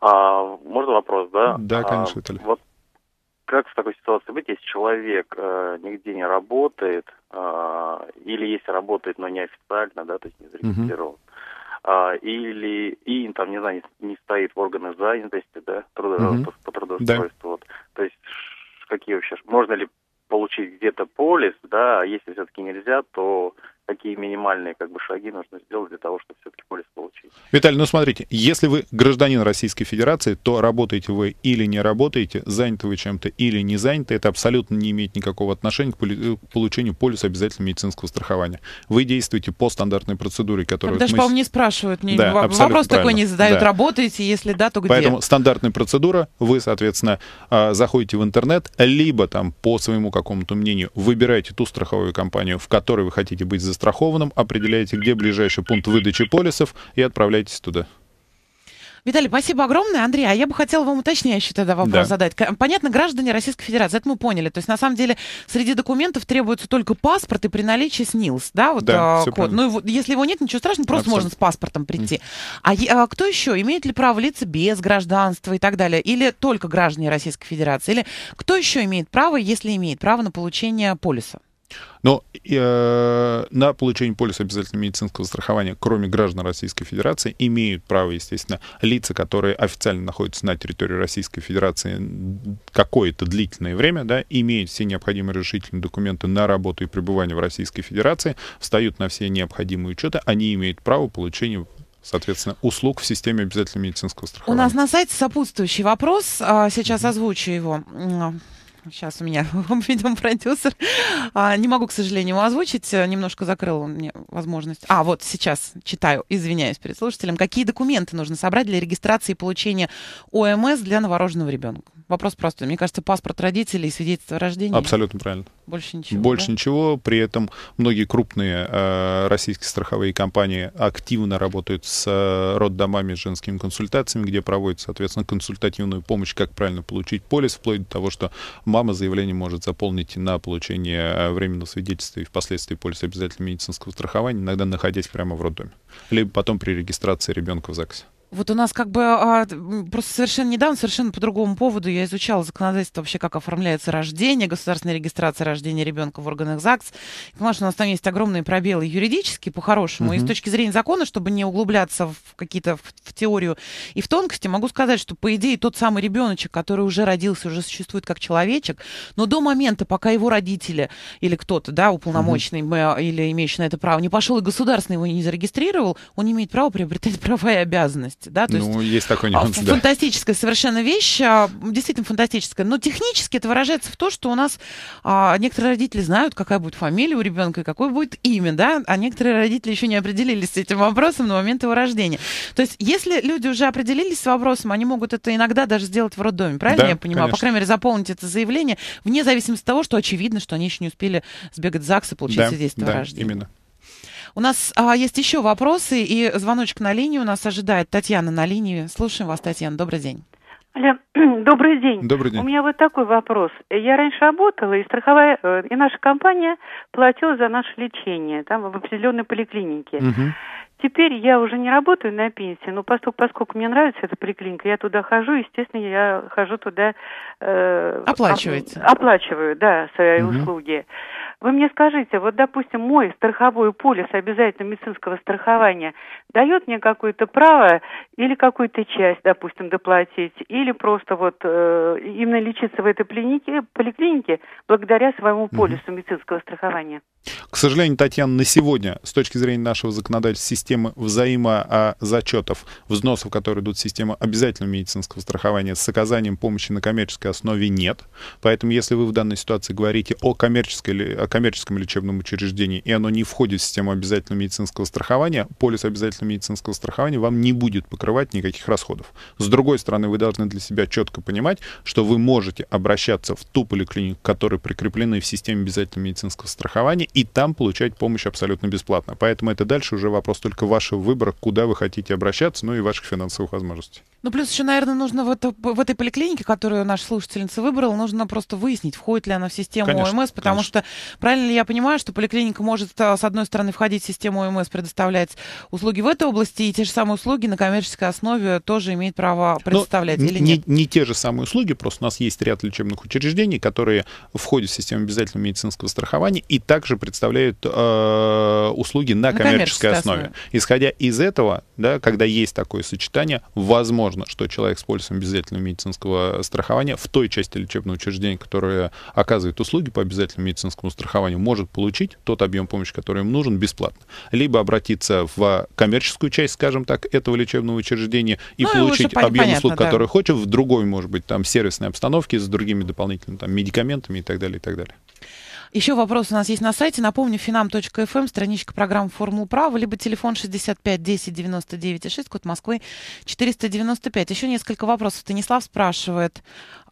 А, можно вопрос, да? Да, а, конечно, а, Виталий. Вот как в такой ситуации быть, если человек э, нигде не работает, э, или если работает, но неофициально, да, то есть не зарегистрирован, угу. а, или и там, не знаю, не, не стоит в органы занятости, да, угу. по, по трудоустройству. Да. Вот. То есть какие вообще, можно ли получить где-то полис, да, а если все-таки нельзя, то какие минимальные как бы, шаги нужно сделать для того, чтобы все-таки полис получить. Виталий, ну смотрите, если вы гражданин Российской Федерации, то работаете вы или не работаете, заняты вы чем-то или не заняты, это абсолютно не имеет никакого отношения к э, получению полиса обязательного медицинского страхования. Вы действуете по стандартной процедуре, которую... Даже, мы... по-моему, не спрашивают, не... Да, вопрос правильно. такой не задают, да. работаете, если да, то где? Поэтому стандартная процедура, вы, соответственно, а, заходите в интернет, либо там по своему какому-то мнению выбираете ту страховую компанию, в которой вы хотите быть за застрахованным, определяете, где ближайший пункт выдачи полисов и отправляйтесь туда. Виталий, спасибо огромное. Андрей, а я бы хотела вам уточняющий тогда вопрос да. задать. Понятно, граждане Российской Федерации, это мы поняли. То есть, на самом деле, среди документов требуется только паспорт и при наличии СНИЛС, да, вот да, э, код. Ну, его, если его нет, ничего страшного, просто Абсолютно. можно с паспортом прийти. Mm. А, а кто еще? Имеет ли право лица без гражданства и так далее? Или только граждане Российской Федерации? Или кто еще имеет право, если имеет право на получение полиса? Но э, на получение полиса обязательного медицинского страхования, кроме граждан Российской Федерации, имеют право, естественно, лица, которые официально находятся на территории Российской Федерации какое-то длительное время, да, имеют все необходимые разрешительные документы на работу и пребывание в Российской Федерации, встают на все необходимые учеты, они имеют право получения соответственно, услуг в системе обязательного медицинского страхования. У нас на сайте сопутствующий вопрос, а, сейчас озвучу его сейчас у меня видимо, продюсер. А, не могу, к сожалению, озвучить. Э, немножко закрыл мне возможность. А, вот сейчас читаю, извиняюсь перед слушателем. Какие документы нужно собрать для регистрации и получения ОМС для новорожденного ребенка? Вопрос простой. Мне кажется, паспорт родителей и свидетельство о рождении. Абсолютно правильно. Больше ничего. Больше да? ничего. При этом многие крупные э, российские страховые компании активно работают с э, роддомами, с женскими консультациями, где проводят, соответственно, консультативную помощь, как правильно получить полис, вплоть до того, что мама заявление может заполнить на получение э, временного свидетельства и впоследствии полиса обязательного медицинского страхования, иногда находясь прямо в роддоме. Либо потом при регистрации ребенка в ЗАГСе. Вот у нас как бы а, просто совершенно недавно, совершенно по другому поводу я изучала законодательство вообще, как оформляется рождение, государственная регистрация рождения ребенка в органах ЗАГС. И понимала, что у нас там есть огромные пробелы юридические, по-хорошему. Mm-hmm. И с точки зрения закона, чтобы не углубляться в какие-то в, в теорию и в тонкости, могу сказать, что, по идее, тот самый ребеночек, который уже родился, уже существует как человечек, но до момента, пока его родители или кто-то, да, уполномоченный mm-hmm. или имеющий на это право, не пошел и государственный его не зарегистрировал, он не имеет права приобретать права и обязанности реальности. Да? То ну, есть, есть такой а, нюанс, да. Фантастическая совершенно вещь, а, действительно фантастическая. Но технически это выражается в том, что у нас а, некоторые родители знают, какая будет фамилия у ребенка и какое будет имя, да, а некоторые родители еще не определились с этим вопросом на момент его рождения. То есть, если люди уже определились с вопросом, они могут это иногда даже сделать в роддоме, правильно да, я понимаю? Конечно. По крайней мере, заполнить это заявление, вне зависимости от того, что очевидно, что они еще не успели сбегать в ЗАГС и получить да, свидетельство да, о рождении. именно. У нас а, есть еще вопросы, и звоночек на линию у нас ожидает Татьяна на линии. Слушаем вас, Татьяна. Добрый день. Алло, добрый день. Добрый день. У меня вот такой вопрос. Я раньше работала, и страховая, э, и наша компания платила за наше лечение там в определенной поликлинике. Угу. Теперь я уже не работаю на пенсии, но поскольку, поскольку мне нравится эта поликлиника, я туда хожу, естественно, я хожу туда... Э, Оплачиваете. Оп, оплачиваю, да, свои угу. услуги. Вы мне скажите, вот, допустим, мой страховой полис обязательного медицинского страхования дает мне какое-то право или какую-то часть, допустим, доплатить, или просто вот э, именно лечиться в этой клинике, поликлинике благодаря своему полису mm медицинского страхования? К сожалению, Татьяна, на сегодня, с точки зрения нашего законодательства, системы взаимозачетов, а, взносов, которые идут в систему обязательного медицинского страхования с оказанием помощи на коммерческой основе нет. Поэтому, если вы в данной ситуации говорите о коммерческой или о коммерческом лечебном учреждении, и оно не входит в систему обязательного медицинского страхования, полис обязательного медицинского страхования вам не будет покрывать никаких расходов. С другой стороны, вы должны для себя четко понимать, что вы можете обращаться в ту поликлинику, которые прикреплены в системе обязательного медицинского страхования, и там получать помощь абсолютно бесплатно. Поэтому это дальше уже вопрос только вашего выбора, куда вы хотите обращаться, ну и ваших финансовых возможностей. Ну, плюс еще, наверное, нужно в, это, в этой поликлинике, которую наш слушательница выбрала, нужно просто выяснить, входит ли она в систему конечно, ОМС, потому конечно. что Правильно ли я понимаю, что поликлиника может, а, с одной стороны, входить в систему ОМС, предоставлять услуги в этой области, и те же самые услуги на коммерческой основе тоже имеет право ну, предоставлять, Но или не, нет? Не, не те же самые услуги, просто у нас есть ряд лечебных учреждений, которые входят в систему обязательного медицинского страхования и также представляют э, услуги на, на коммерческой, коммерческой основе. Исходя из этого, да, когда есть такое сочетание, возможно, что человек с полисом обязательного медицинского страхования в той части лечебного учреждения, которое оказывает услуги по обязательному медицинскому страхованию, страхованию может получить тот объем помощи, который им нужен, бесплатно. Либо обратиться в коммерческую часть, скажем так, этого лечебного учреждения и ну, получить и объем понятно, услуг, да. который хочет, в другой, может быть, там сервисной обстановке с другими дополнительными там, медикаментами и так далее, и так далее. Еще вопрос у нас есть на сайте. Напомню, finam.fm, эм, страничка программы «Формула права», либо телефон 65 10 99 6, код Москвы 495. Еще несколько вопросов. Станислав спрашивает.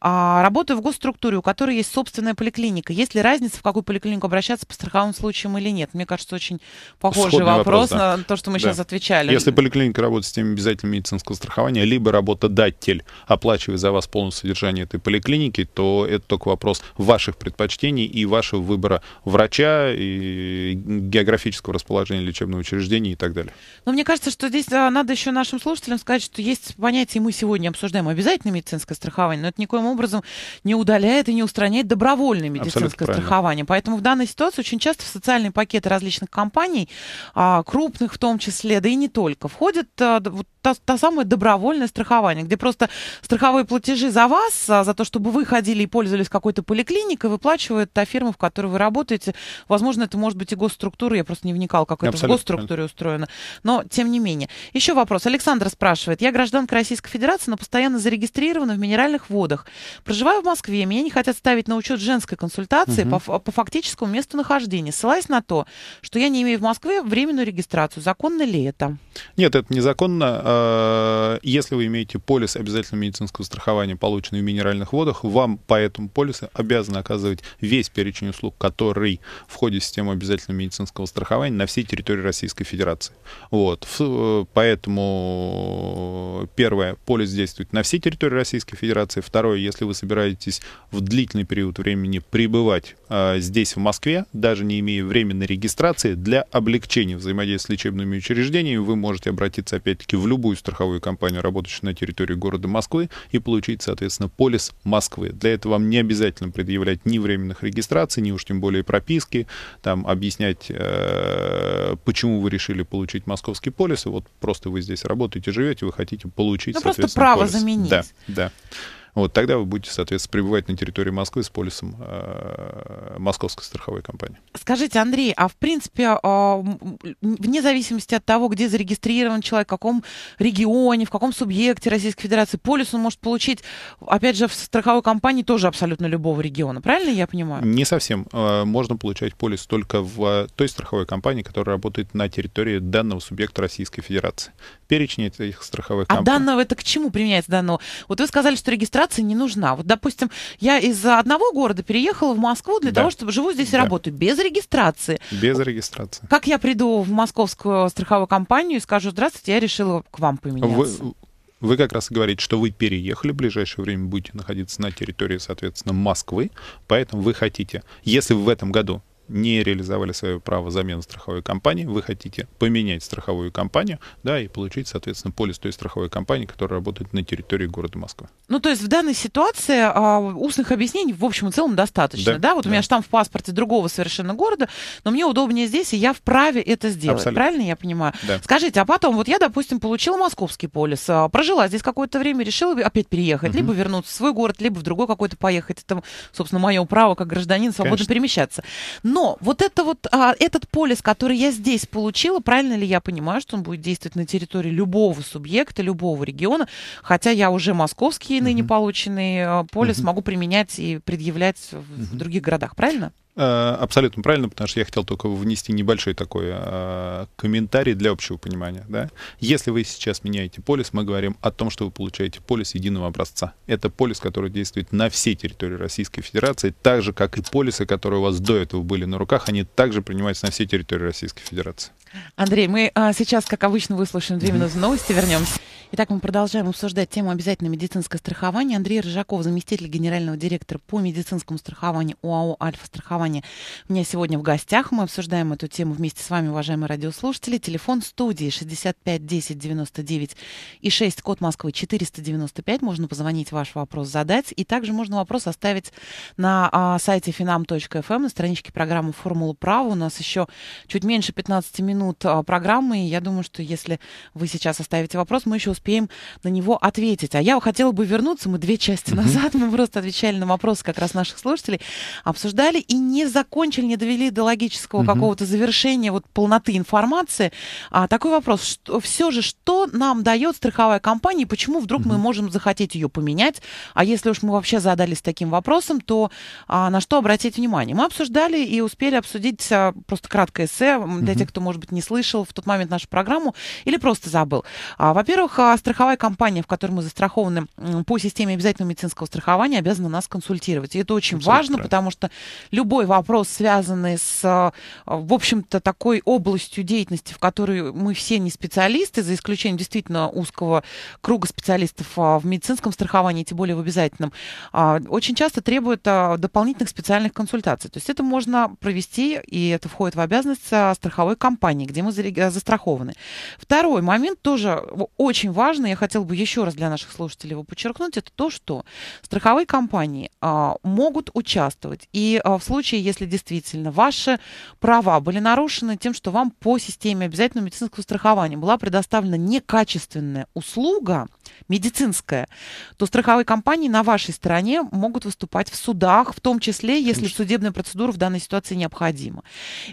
А, работаю в госструктуре, у которой есть собственная поликлиника. Есть ли разница, в какую поликлинику обращаться по страховым случаям или нет? Мне кажется, очень похожий Сходный вопрос, вопрос да. на то, что мы да. сейчас отвечали. Если поликлиника работает с теми обязательным медицинского страхования, либо работодатель оплачивает за вас полное содержание этой поликлиники, то это только вопрос ваших предпочтений и вашего выбора врача, и географического расположения лечебного учреждения и так далее. Но ну, мне кажется, что здесь а, надо еще нашим слушателям сказать, что есть понятие, мы сегодня обсуждаем обязательное медицинское страхование, но это никоим образом образом не удаляет и не устраняет добровольное медицинское Абсолютно страхование. Правильно. Поэтому в данной ситуации очень часто в социальные пакеты различных компаний, а, крупных в том числе, да и не только, входит а, вот та, та самая добровольное страхование, где просто страховые платежи за вас, а, за то, чтобы вы ходили и пользовались какой-то поликлиникой, выплачивает та фирма, в которой вы работаете. Возможно, это может быть и госструктура, я просто не вникал, как Абсолютно. это в госструктуре устроено, но тем не менее. Еще вопрос. Александр спрашивает. Я гражданка Российской Федерации, но постоянно зарегистрирована в минеральных водах. Проживаю в Москве, меня не хотят ставить на учет женской консультации угу. по, по фактическому нахождения, ссылаясь на то, что я не имею в Москве временную регистрацию. Законно ли это? Нет, это незаконно. А, если вы имеете полис обязательного медицинского страхования, полученный в минеральных водах, вам по этому полису обязаны оказывать весь перечень услуг, который входит в систему обязательного медицинского страхования на всей территории Российской Федерации. Вот. Поэтому, первое, полис действует на всей территории Российской Федерации. Второе, если вы собираетесь в длительный период времени пребывать а, здесь, в Москве, даже не имея временной регистрации, для облегчения взаимодействия с лечебными учреждениями вы можете обратиться, опять-таки, в любую страховую компанию, работающую на территории города Москвы, и получить, соответственно, полис Москвы. Для этого вам не обязательно предъявлять ни временных регистраций, ни уж тем более прописки, там объяснять, э, почему вы решили получить московский полис, и вот просто вы здесь работаете, живете, вы хотите получить, ну, соответственно, просто право полис. заменить. Да, да. Вот, тогда вы будете, соответственно, пребывать на территории Москвы с полисом э, московской страховой компании. Скажите, Андрей, а в принципе, э, вне зависимости от того, где зарегистрирован человек, в каком регионе, в каком субъекте Российской Федерации, полис он может получить, опять же, в страховой компании тоже абсолютно любого региона, правильно я понимаю? Не совсем. Э, можно получать полис только в той страховой компании, которая работает на территории данного субъекта Российской Федерации. Перечни этих страховых а компаний. А данного это к чему применяется данного? Ну, вот вы сказали, что регистрация не нужна. Вот, допустим, я из одного города переехала в Москву для да. того, чтобы живу здесь и да. работаю. Без регистрации. Без регистрации. Как я приду в московскую страховую компанию и скажу, здравствуйте, я решила к вам поменяться? Вы, вы как раз говорите, что вы переехали, в ближайшее время будете находиться на территории, соответственно, Москвы, поэтому вы хотите, если вы в этом году не реализовали свое право замены страховой компании, вы хотите поменять страховую компанию, да, и получить, соответственно, полис той страховой компании, которая работает на территории города Москвы. Ну, то есть в данной ситуации а, устных объяснений в общем и целом достаточно, да? да? Вот да. у меня штамп в паспорте другого совершенно города, но мне удобнее здесь, и я вправе это сделать. Абсолютно. Правильно я понимаю? Да. Скажите, а потом, вот я, допустим, получила московский полис, а, прожила здесь какое-то время, решила опять переехать, угу. либо вернуться в свой город, либо в другой какой-то поехать. Это, собственно, мое право как гражданин свободно Конечно. перемещаться. Но вот это вот, а, этот полис, который я здесь получила, правильно ли я понимаю, что он будет действовать на территории любого субъекта, любого региона, хотя я уже московский ныне полученный а, полис могу применять и предъявлять в других городах, правильно? Э, абсолютно правильно, потому что я хотел только внести небольшой такой э, комментарий для общего понимания. Да? Если вы сейчас меняете полис, мы говорим о том, что вы получаете полис единого образца. Это полис, который действует на всей территории Российской Федерации, так же, как и полисы, которые у вас до этого были на руках, они также принимаются на всей территории Российской Федерации. Андрей, мы а, сейчас, как обычно, выслушаем две минуты новости, вернемся. Итак, мы продолжаем обсуждать тему обязательного медицинского страхования. Андрей Рыжаков, заместитель генерального директора по медицинскому страхованию ОАО «Альфа-страхование» образования. У меня сегодня в гостях, мы обсуждаем эту тему вместе с вами, уважаемые радиослушатели. Телефон студии 65 10 99 и 6, код Москвы 495. Можно позвонить, ваш вопрос задать. И также можно вопрос оставить на а, сайте finam.fm, эм, на страничке программы «Формула права». У нас еще чуть меньше 15 минут а, программы, и я думаю, что если вы сейчас оставите вопрос, мы еще успеем на него ответить. А я хотела бы вернуться, мы две части назад, мы просто отвечали на вопросы как раз наших слушателей, обсуждали, и не не закончили, не довели до логического угу. какого-то завершения вот полноты информации. А, такой вопрос, что, все же, что нам дает страховая компания, и почему вдруг угу. мы можем захотеть ее поменять? А если уж мы вообще задались таким вопросом, то а, на что обратить внимание? Мы обсуждали и успели обсудить а, просто краткое эссе для угу. тех, кто, может быть, не слышал в тот момент нашу программу или просто забыл. А, во-первых, а, страховая компания, в которой мы застрахованы по системе обязательного медицинского страхования, обязана нас консультировать. И это очень Абсолютно важно, правильно. потому что любой вопрос, связанный с, э, в общем-то, такой областью деятельности, в которой мы все не специалисты, за исключением действительно узкого круга специалистов а, в медицинском страховании, тем более в обязательном, а, очень часто требует а, дополнительных специальных консультаций. То есть это можно провести, и это входит в обязанность страховой компании, где мы э, застрахованы. Второй момент тоже очень важный, я хотела бы еще раз для наших слушателей его подчеркнуть, это то, что страховые компании могут участвовать и в случае случае, если действительно ваши права были нарушены тем, что вам по системе обязательного медицинского страхования была предоставлена некачественная услуга медицинская, то страховые компании на вашей стороне могут выступать в судах, в том числе, если Конечно. судебная процедура в данной ситуации необходима.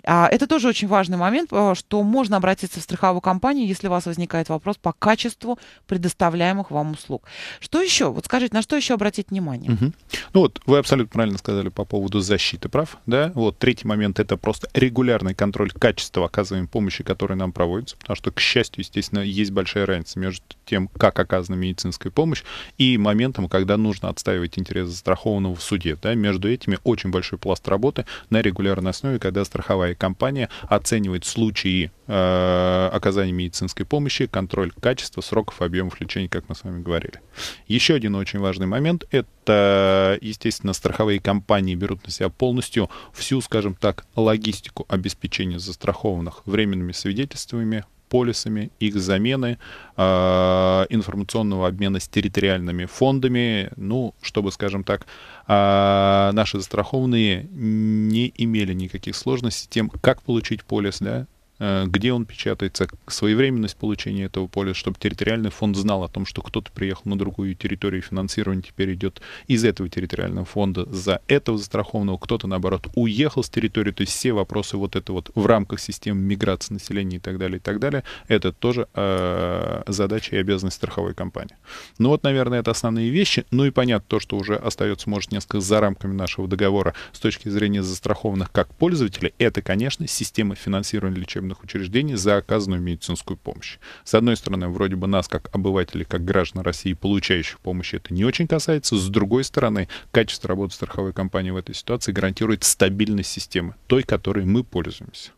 А, это тоже очень важный момент, э, что можно обратиться в страховую компанию, если у вас возникает вопрос по качеству предоставляемых вам услуг. Что еще? Вот скажите, на что еще обратить внимание? Угу. Ну вот, вы абсолютно правильно сказали по поводу защиты прав да, вот третий момент это просто регулярный контроль качества оказываемой помощи, которая нам проводится, потому что, к счастью, естественно, есть большая разница между тем, как оказана медицинская помощь, и моментом, когда нужно отстаивать интересы застрахованного в суде, да, между этими очень большой пласт работы на регулярной основе, когда страховая компания оценивает случаи Э, оказание медицинской помощи, контроль качества, сроков, объемов лечения, как мы с вами говорили. Еще один очень важный момент – это, естественно, страховые компании берут на себя полностью всю, скажем так, логистику обеспечения застрахованных временными свидетельствами, полисами, их замены, э, информационного обмена с территориальными фондами, ну, чтобы, скажем так, э, наши застрахованные не имели никаких сложностей тем, как получить полис, да, Э, где он печатается, своевременность получения этого поля, чтобы территориальный фонд знал о том, что кто-то приехал на другую территорию, финансирование теперь идет из этого территориального фонда за этого застрахованного, кто-то, наоборот, уехал с территории, то есть все вопросы вот это вот в рамках системы миграции населения и так далее, и так далее, это тоже э, задача и обязанность страховой компании. Ну вот, наверное, это основные вещи, ну и понятно то, что уже остается, может, несколько за рамками нашего договора с точки зрения застрахованных как пользователей, это, конечно, система финансирования лечебных врачебных учреждений за оказанную медицинскую помощь. С одной стороны, вроде бы нас, как обывателей, как граждан России, получающих помощь, это не очень касается. С другой стороны, качество работы страховой компании в этой ситуации гарантирует стабильность системы, той, которой мы пользуемся.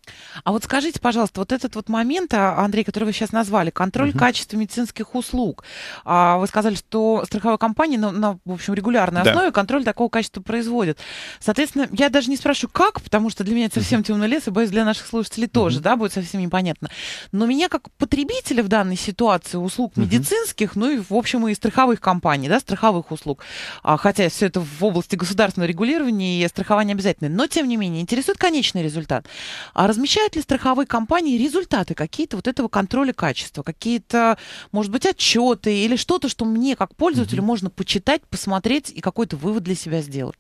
А вот скажите, пожалуйста, вот этот вот момент, а, Андрей, который вы сейчас назвали, контроль угу. качества медицинских услуг. А, вы сказали, что страховая компания на, ну, на в общем, регулярной да. основе контроль такого качества производит. Соответственно, я даже не спрашиваю, как, потому что для меня это совсем темный лес, и, боюсь, для наших слушателей угу. тоже, да, будет совсем непонятно. Но меня как потребителя в данной ситуации услуг угу. медицинских, ну и, в общем, и страховых компаний, да, страховых услуг, а, хотя все это в области государственного регулирования и страхования обязательное, но, тем не менее, интересует конечный результат. А размещают ли страховые компании результаты какие-то вот этого контроля качества, какие-то, может быть, отчеты или что-то, что мне как пользователю угу. можно почитать, посмотреть и какой-то вывод для себя сделать?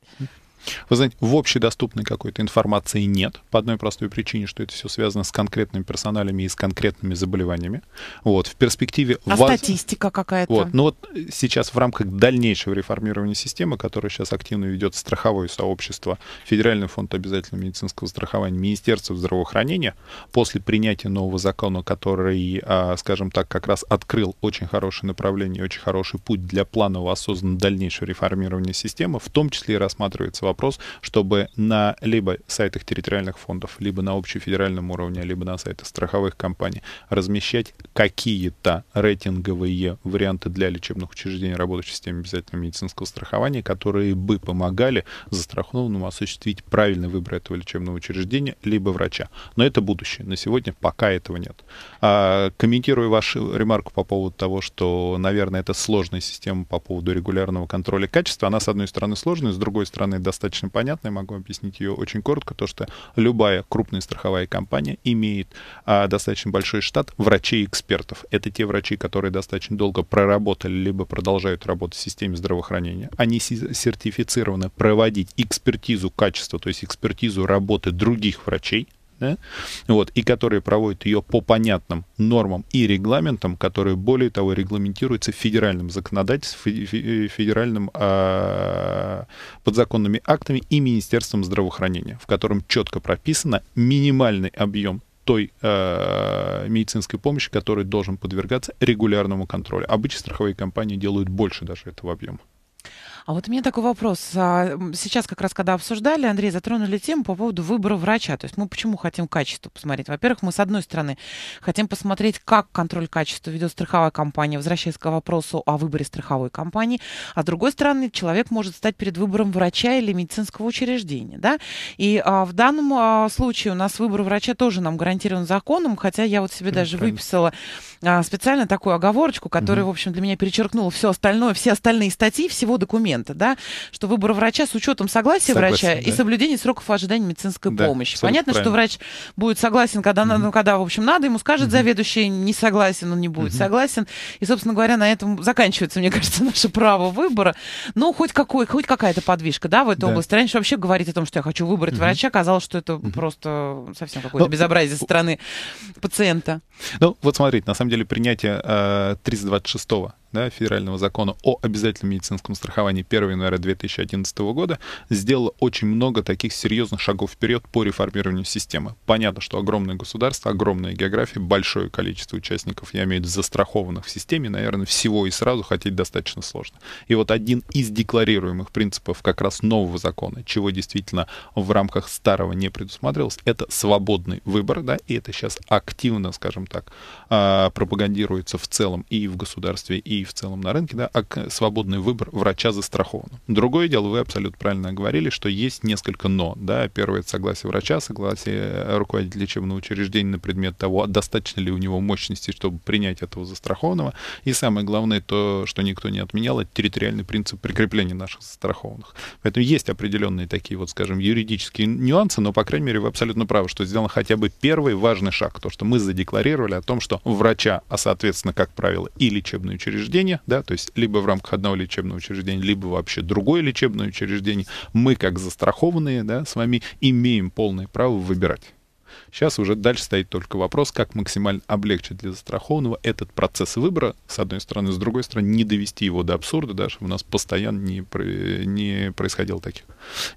Вы знаете, в общедоступной какой-то информации нет, по одной простой причине, что это все связано с конкретными персоналями и с конкретными заболеваниями. Вот, в перспективе... А вас... статистика какая-то? Вот, но ну вот э, сейчас в рамках дальнейшего реформирования системы, которая сейчас активно ведет страховое сообщество, Федеральный фонд обязательного медицинского страхования, Министерство здравоохранения, после принятия нового закона, который, а, скажем так, как раз открыл очень хорошее направление, очень хороший путь для планового осознанного дальнейшего реформирования системы, в том числе и рассматривается вопрос вопрос, чтобы на либо сайтах территориальных фондов, либо на общефедеральном уровне, либо на сайтах страховых компаний размещать какие-то рейтинговые варианты для лечебных учреждений, работающих в системе обязательного медицинского страхования, которые бы помогали застрахованному осуществить правильный выбор этого лечебного учреждения, либо врача. Но это будущее. На сегодня пока этого нет. А, комментирую вашу ремарку по поводу того, что, наверное, это сложная система по поводу регулярного контроля качества. Она, с одной стороны, сложная, с другой стороны, достаточно достаточно понятна, я могу объяснить ее очень коротко, то, что любая крупная страховая компания имеет а, достаточно большой штат врачей-экспертов. Это те врачи, которые достаточно долго проработали, либо продолжают работать в системе здравоохранения. Они сертифицированы проводить экспертизу качества, то есть экспертизу работы других врачей, да? вот, и которые проводят ее по понятным нормам и регламентам, которые, более того, регламентируются федеральным законодательством, э, федеральным а, подзаконными актами и Министерством здравоохранения, в котором четко прописано минимальный объем той э, медицинской помощи, которая должен подвергаться регулярному контролю. Обычно страховые компании делают больше даже этого объема. А вот у меня такой вопрос. А, сейчас как раз, когда обсуждали, Андрей, затронули тему по поводу выбора врача. То есть мы почему хотим качество посмотреть? Во-первых, мы, с одной стороны, хотим посмотреть, как контроль качества ведет страховая компания, возвращаясь к вопросу о выборе страховой компании. А с другой стороны, человек может стать перед выбором врача или медицинского учреждения. Да? И а, в данном а, случае у нас выбор врача тоже нам гарантирован законом, хотя я вот себе ну, даже выписала а, специально такую оговорочку, которая, угу. в общем, для меня перечеркнула все остальное, все остальные статьи всего документа момента, да, что выбор врача с учетом согласия Согласен, врача да. и соблюдения сроков ожидания медицинской да, помощи. Понятно, что врач будет согласен, когда, mm-hmm. ну, когда, в общем, надо, ему скажет mm-hmm. заведующий, не согласен, он не будет mm-hmm. согласен. И, собственно говоря, на этом заканчивается, мне кажется, наше право выбора. Ну, хоть, какой, хоть какая-то подвижка, да, в этой да. области. Раньше вообще говорить о том, что я хочу выбрать mm-hmm. врача, казалось, что это mm-hmm. просто совсем какое-то ну, безобразие со стороны пациента. Ну, вот смотрите, на самом деле принятие э, 326 да, федерального закона о обязательном медицинском страховании 1 января 2011 года сделала очень много таких серьезных шагов вперед по реформированию системы. Понятно, что огромное государство, огромная география, большое количество участников, я имею в виду застрахованных в системе, наверное, всего и сразу хотеть достаточно сложно. И вот один из декларируемых принципов как раз нового закона, чего действительно в рамках старого не предусматривалось, это свободный выбор, да, и это сейчас активно, скажем так, а, пропагандируется в целом и в государстве, и в целом на рынке, да, а свободный выбор врача застрахован. Другое дело, вы абсолютно правильно говорили, что есть несколько «но». Да. Первое — это согласие врача, согласие руководителя лечебного учреждения на предмет того, а достаточно ли у него мощности, чтобы принять этого застрахованного. И самое главное, то, что никто не отменял, это территориальный принцип прикрепления наших застрахованных. Поэтому есть определенные такие вот, скажем, юридические нюансы, но, по крайней мере, вы абсолютно правы, что сделан хотя бы первый важный шаг, то, что мы задекларировали о том, что врача, а, соответственно, как правило, и лечебное учреждение учреждение, да, то есть либо в рамках одного лечебного учреждения, либо вообще другое лечебное учреждение, мы как застрахованные да, с вами имеем полное право выбирать. Сейчас уже дальше стоит только вопрос, как максимально облегчить для застрахованного этот процесс выбора, с одной стороны, с другой стороны, не довести его до абсурда, да, чтобы у нас постоянно не, не происходило таких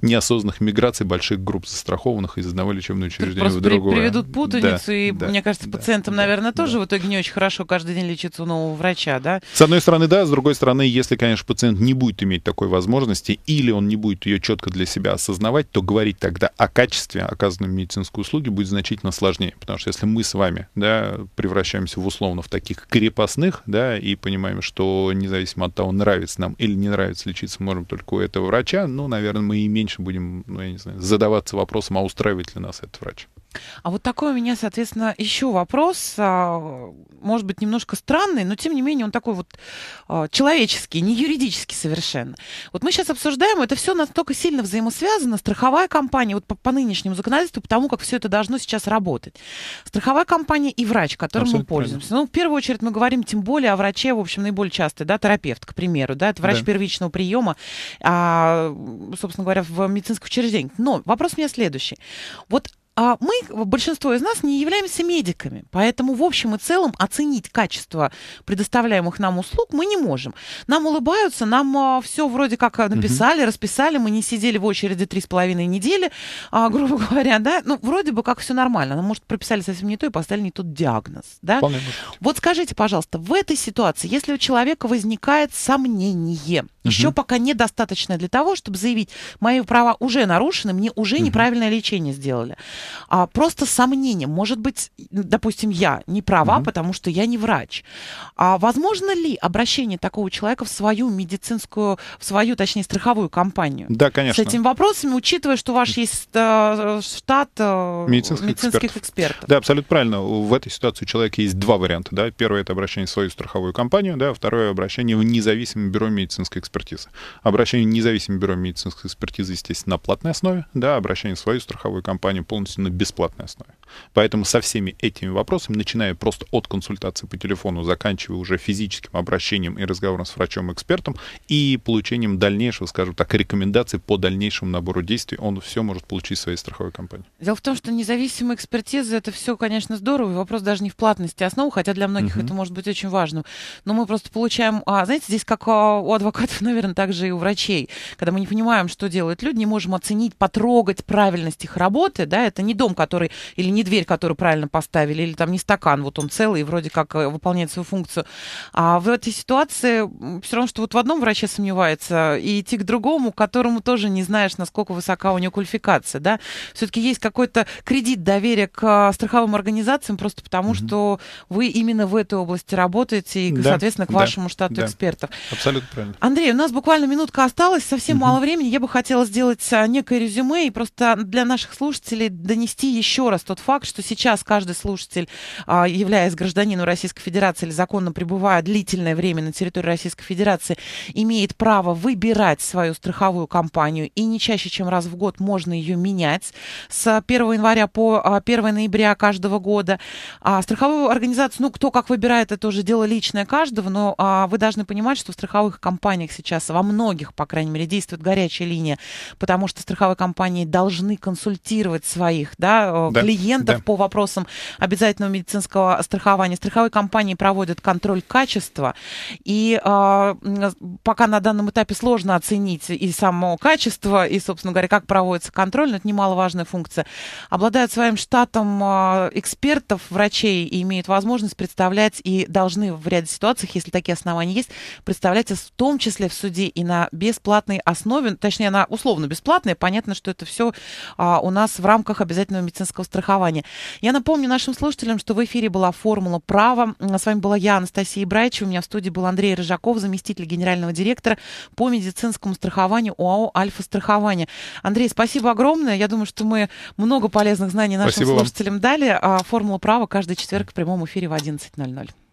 неосознанных миграций больших групп застрахованных из одного лечебного учреждения в другое. приведут путаницу, да, и, да, мне кажется, да, пациентам, да, наверное, да, тоже да. в итоге не очень хорошо каждый день лечиться у нового врача, да? С одной стороны, да, с другой стороны, если, конечно, пациент не будет иметь такой возможности, или он не будет ее четко для себя осознавать, то говорить тогда о качестве оказанной медицинской услуги будет значительно значительно сложнее, потому что если мы с вами, да, превращаемся в условно в таких крепостных, да, и понимаем, что независимо от того, нравится нам или не нравится лечиться, можем только у этого врача, ну, наверное, мы и меньше будем, ну, я не знаю, задаваться вопросом, а устраивает ли нас этот врач. А вот такой у меня, соответственно, еще вопрос, а, может быть, немножко странный, но тем не менее он такой вот а, человеческий, не юридический совершенно. Вот мы сейчас обсуждаем, это все настолько сильно взаимосвязано, страховая компания, вот по, по нынешнему законодательству, потому как все это должно сейчас работать. Страховая компания и врач, которым Абсолютно мы пользуемся. Правильно. Ну, в первую очередь мы говорим тем более о враче, в общем, наиболее часто, да, терапевт, к примеру, да, это врач да. первичного приема, а, собственно говоря, в медицинских учреждениях. Но вопрос у меня следующий. Вот а мы, большинство из нас, не являемся медиками, поэтому в общем и целом оценить качество предоставляемых нам услуг мы не можем. Нам улыбаются, нам а, все вроде как а, написали, угу. расписали, мы не сидели в очереди три с половиной недели, а, грубо говоря, да, ну вроде бы как все нормально, нам, может, прописали совсем не то и поставили не тот диагноз, да? Вполне вот скажите, пожалуйста, в этой ситуации, если у человека возникает сомнение, угу. еще пока недостаточно для того, чтобы заявить, мои права уже нарушены, мне уже угу. неправильное лечение сделали, а просто сомнение Может быть, ну, допустим, я не права, mm потому что я не врач. А возможно ли обращение такого человека в свою медицинскую, в свою, точнее, страховую компанию? Да, конечно. С этими вопросами, учитывая, что у вас есть э, штат э, медицинских, медицинских экспертов. экспертов. Да, абсолютно правильно. В этой ситуации у человека есть два варианта. Да? Первое — это обращение в свою страховую компанию, да? второе — обращение в независимое бюро медицинской экспертизы. Обращение в независимое бюро медицинской экспертизы, естественно, на платной основе, да, обращение в свою страховую компанию полностью полностью на бесплатной основе. Поэтому со всеми этими вопросами, начиная просто от консультации по телефону, заканчивая уже физическим обращением и разговором с врачом-экспертом и получением дальнейшего, скажем так, рекомендаций по дальнейшему набору действий, он все может получить в своей страховой компании. Дело в том, что независимая экспертиза это все, конечно, здорово. И вопрос даже не в платности основы, хотя для многих uh-huh. это может быть очень важно. Но мы просто получаем, а, знаете, здесь как а, у адвокатов, наверное, также и у врачей, когда мы не понимаем, что делают люди, не можем оценить, потрогать правильность их работы, да, это это не дом, который, или не дверь, которую правильно поставили, или там не стакан, вот он целый, вроде как э, выполняет свою функцию. А в этой ситуации все равно, что вот в одном враче сомневается, и идти к другому, которому тоже не знаешь, насколько высока у него квалификация, да. Все-таки есть какой-то кредит доверия к э, страховым организациям просто потому, mm-hmm. что вы именно в этой области работаете и, да, соответственно, к вашему штату да. экспертов. Абсолютно правильно. Андрей, у нас буквально минутка осталась, совсем mm-hmm. мало времени. Я бы хотела сделать э, некое резюме и просто для наших слушателей донести еще раз тот факт, что сейчас каждый слушатель, а, являясь гражданином Российской Федерации или законно пребывая длительное время на территории Российской Федерации, имеет право выбирать свою страховую компанию, и не чаще, чем раз в год можно ее менять с 1 января по 1 а, ноября каждого года. А страховую организацию, ну, кто как выбирает, это уже дело личное каждого, но вы должны понимать, что в страховых компаниях сейчас, во многих, по крайней мере, действует горячая линия, потому что страховые компании должны консультировать свои своих да, э, да, клиентов да. по вопросам обязательного медицинского страхования. Страховые компании проводят контроль качества, и а, э, пока на данном этапе сложно оценить и само качество, и, собственно говоря, как проводится контроль, но это немаловажная функция. Обладают своим штатом э, экспертов, врачей, и имеют возможность представлять и должны в ряде ситуаций, если такие основания есть, представлять в том числе в суде и на бесплатной основе, точнее, на условно бесплатной. понятно, что это все а, у нас в рамках обязательного медицинского страхования. Я напомню нашим слушателям, что в эфире была «Формула права». С вами была я, Анастасия Ибрайчева. У меня в студии был Андрей Рыжаков, заместитель генерального директора по медицинскому страхованию ОАО «Альфа-страхование». Андрей, спасибо огромное. Я думаю, что мы много полезных знаний нашим спасибо слушателям вам. дали. А «Формула права» каждый четверг в прямом эфире в 11.00.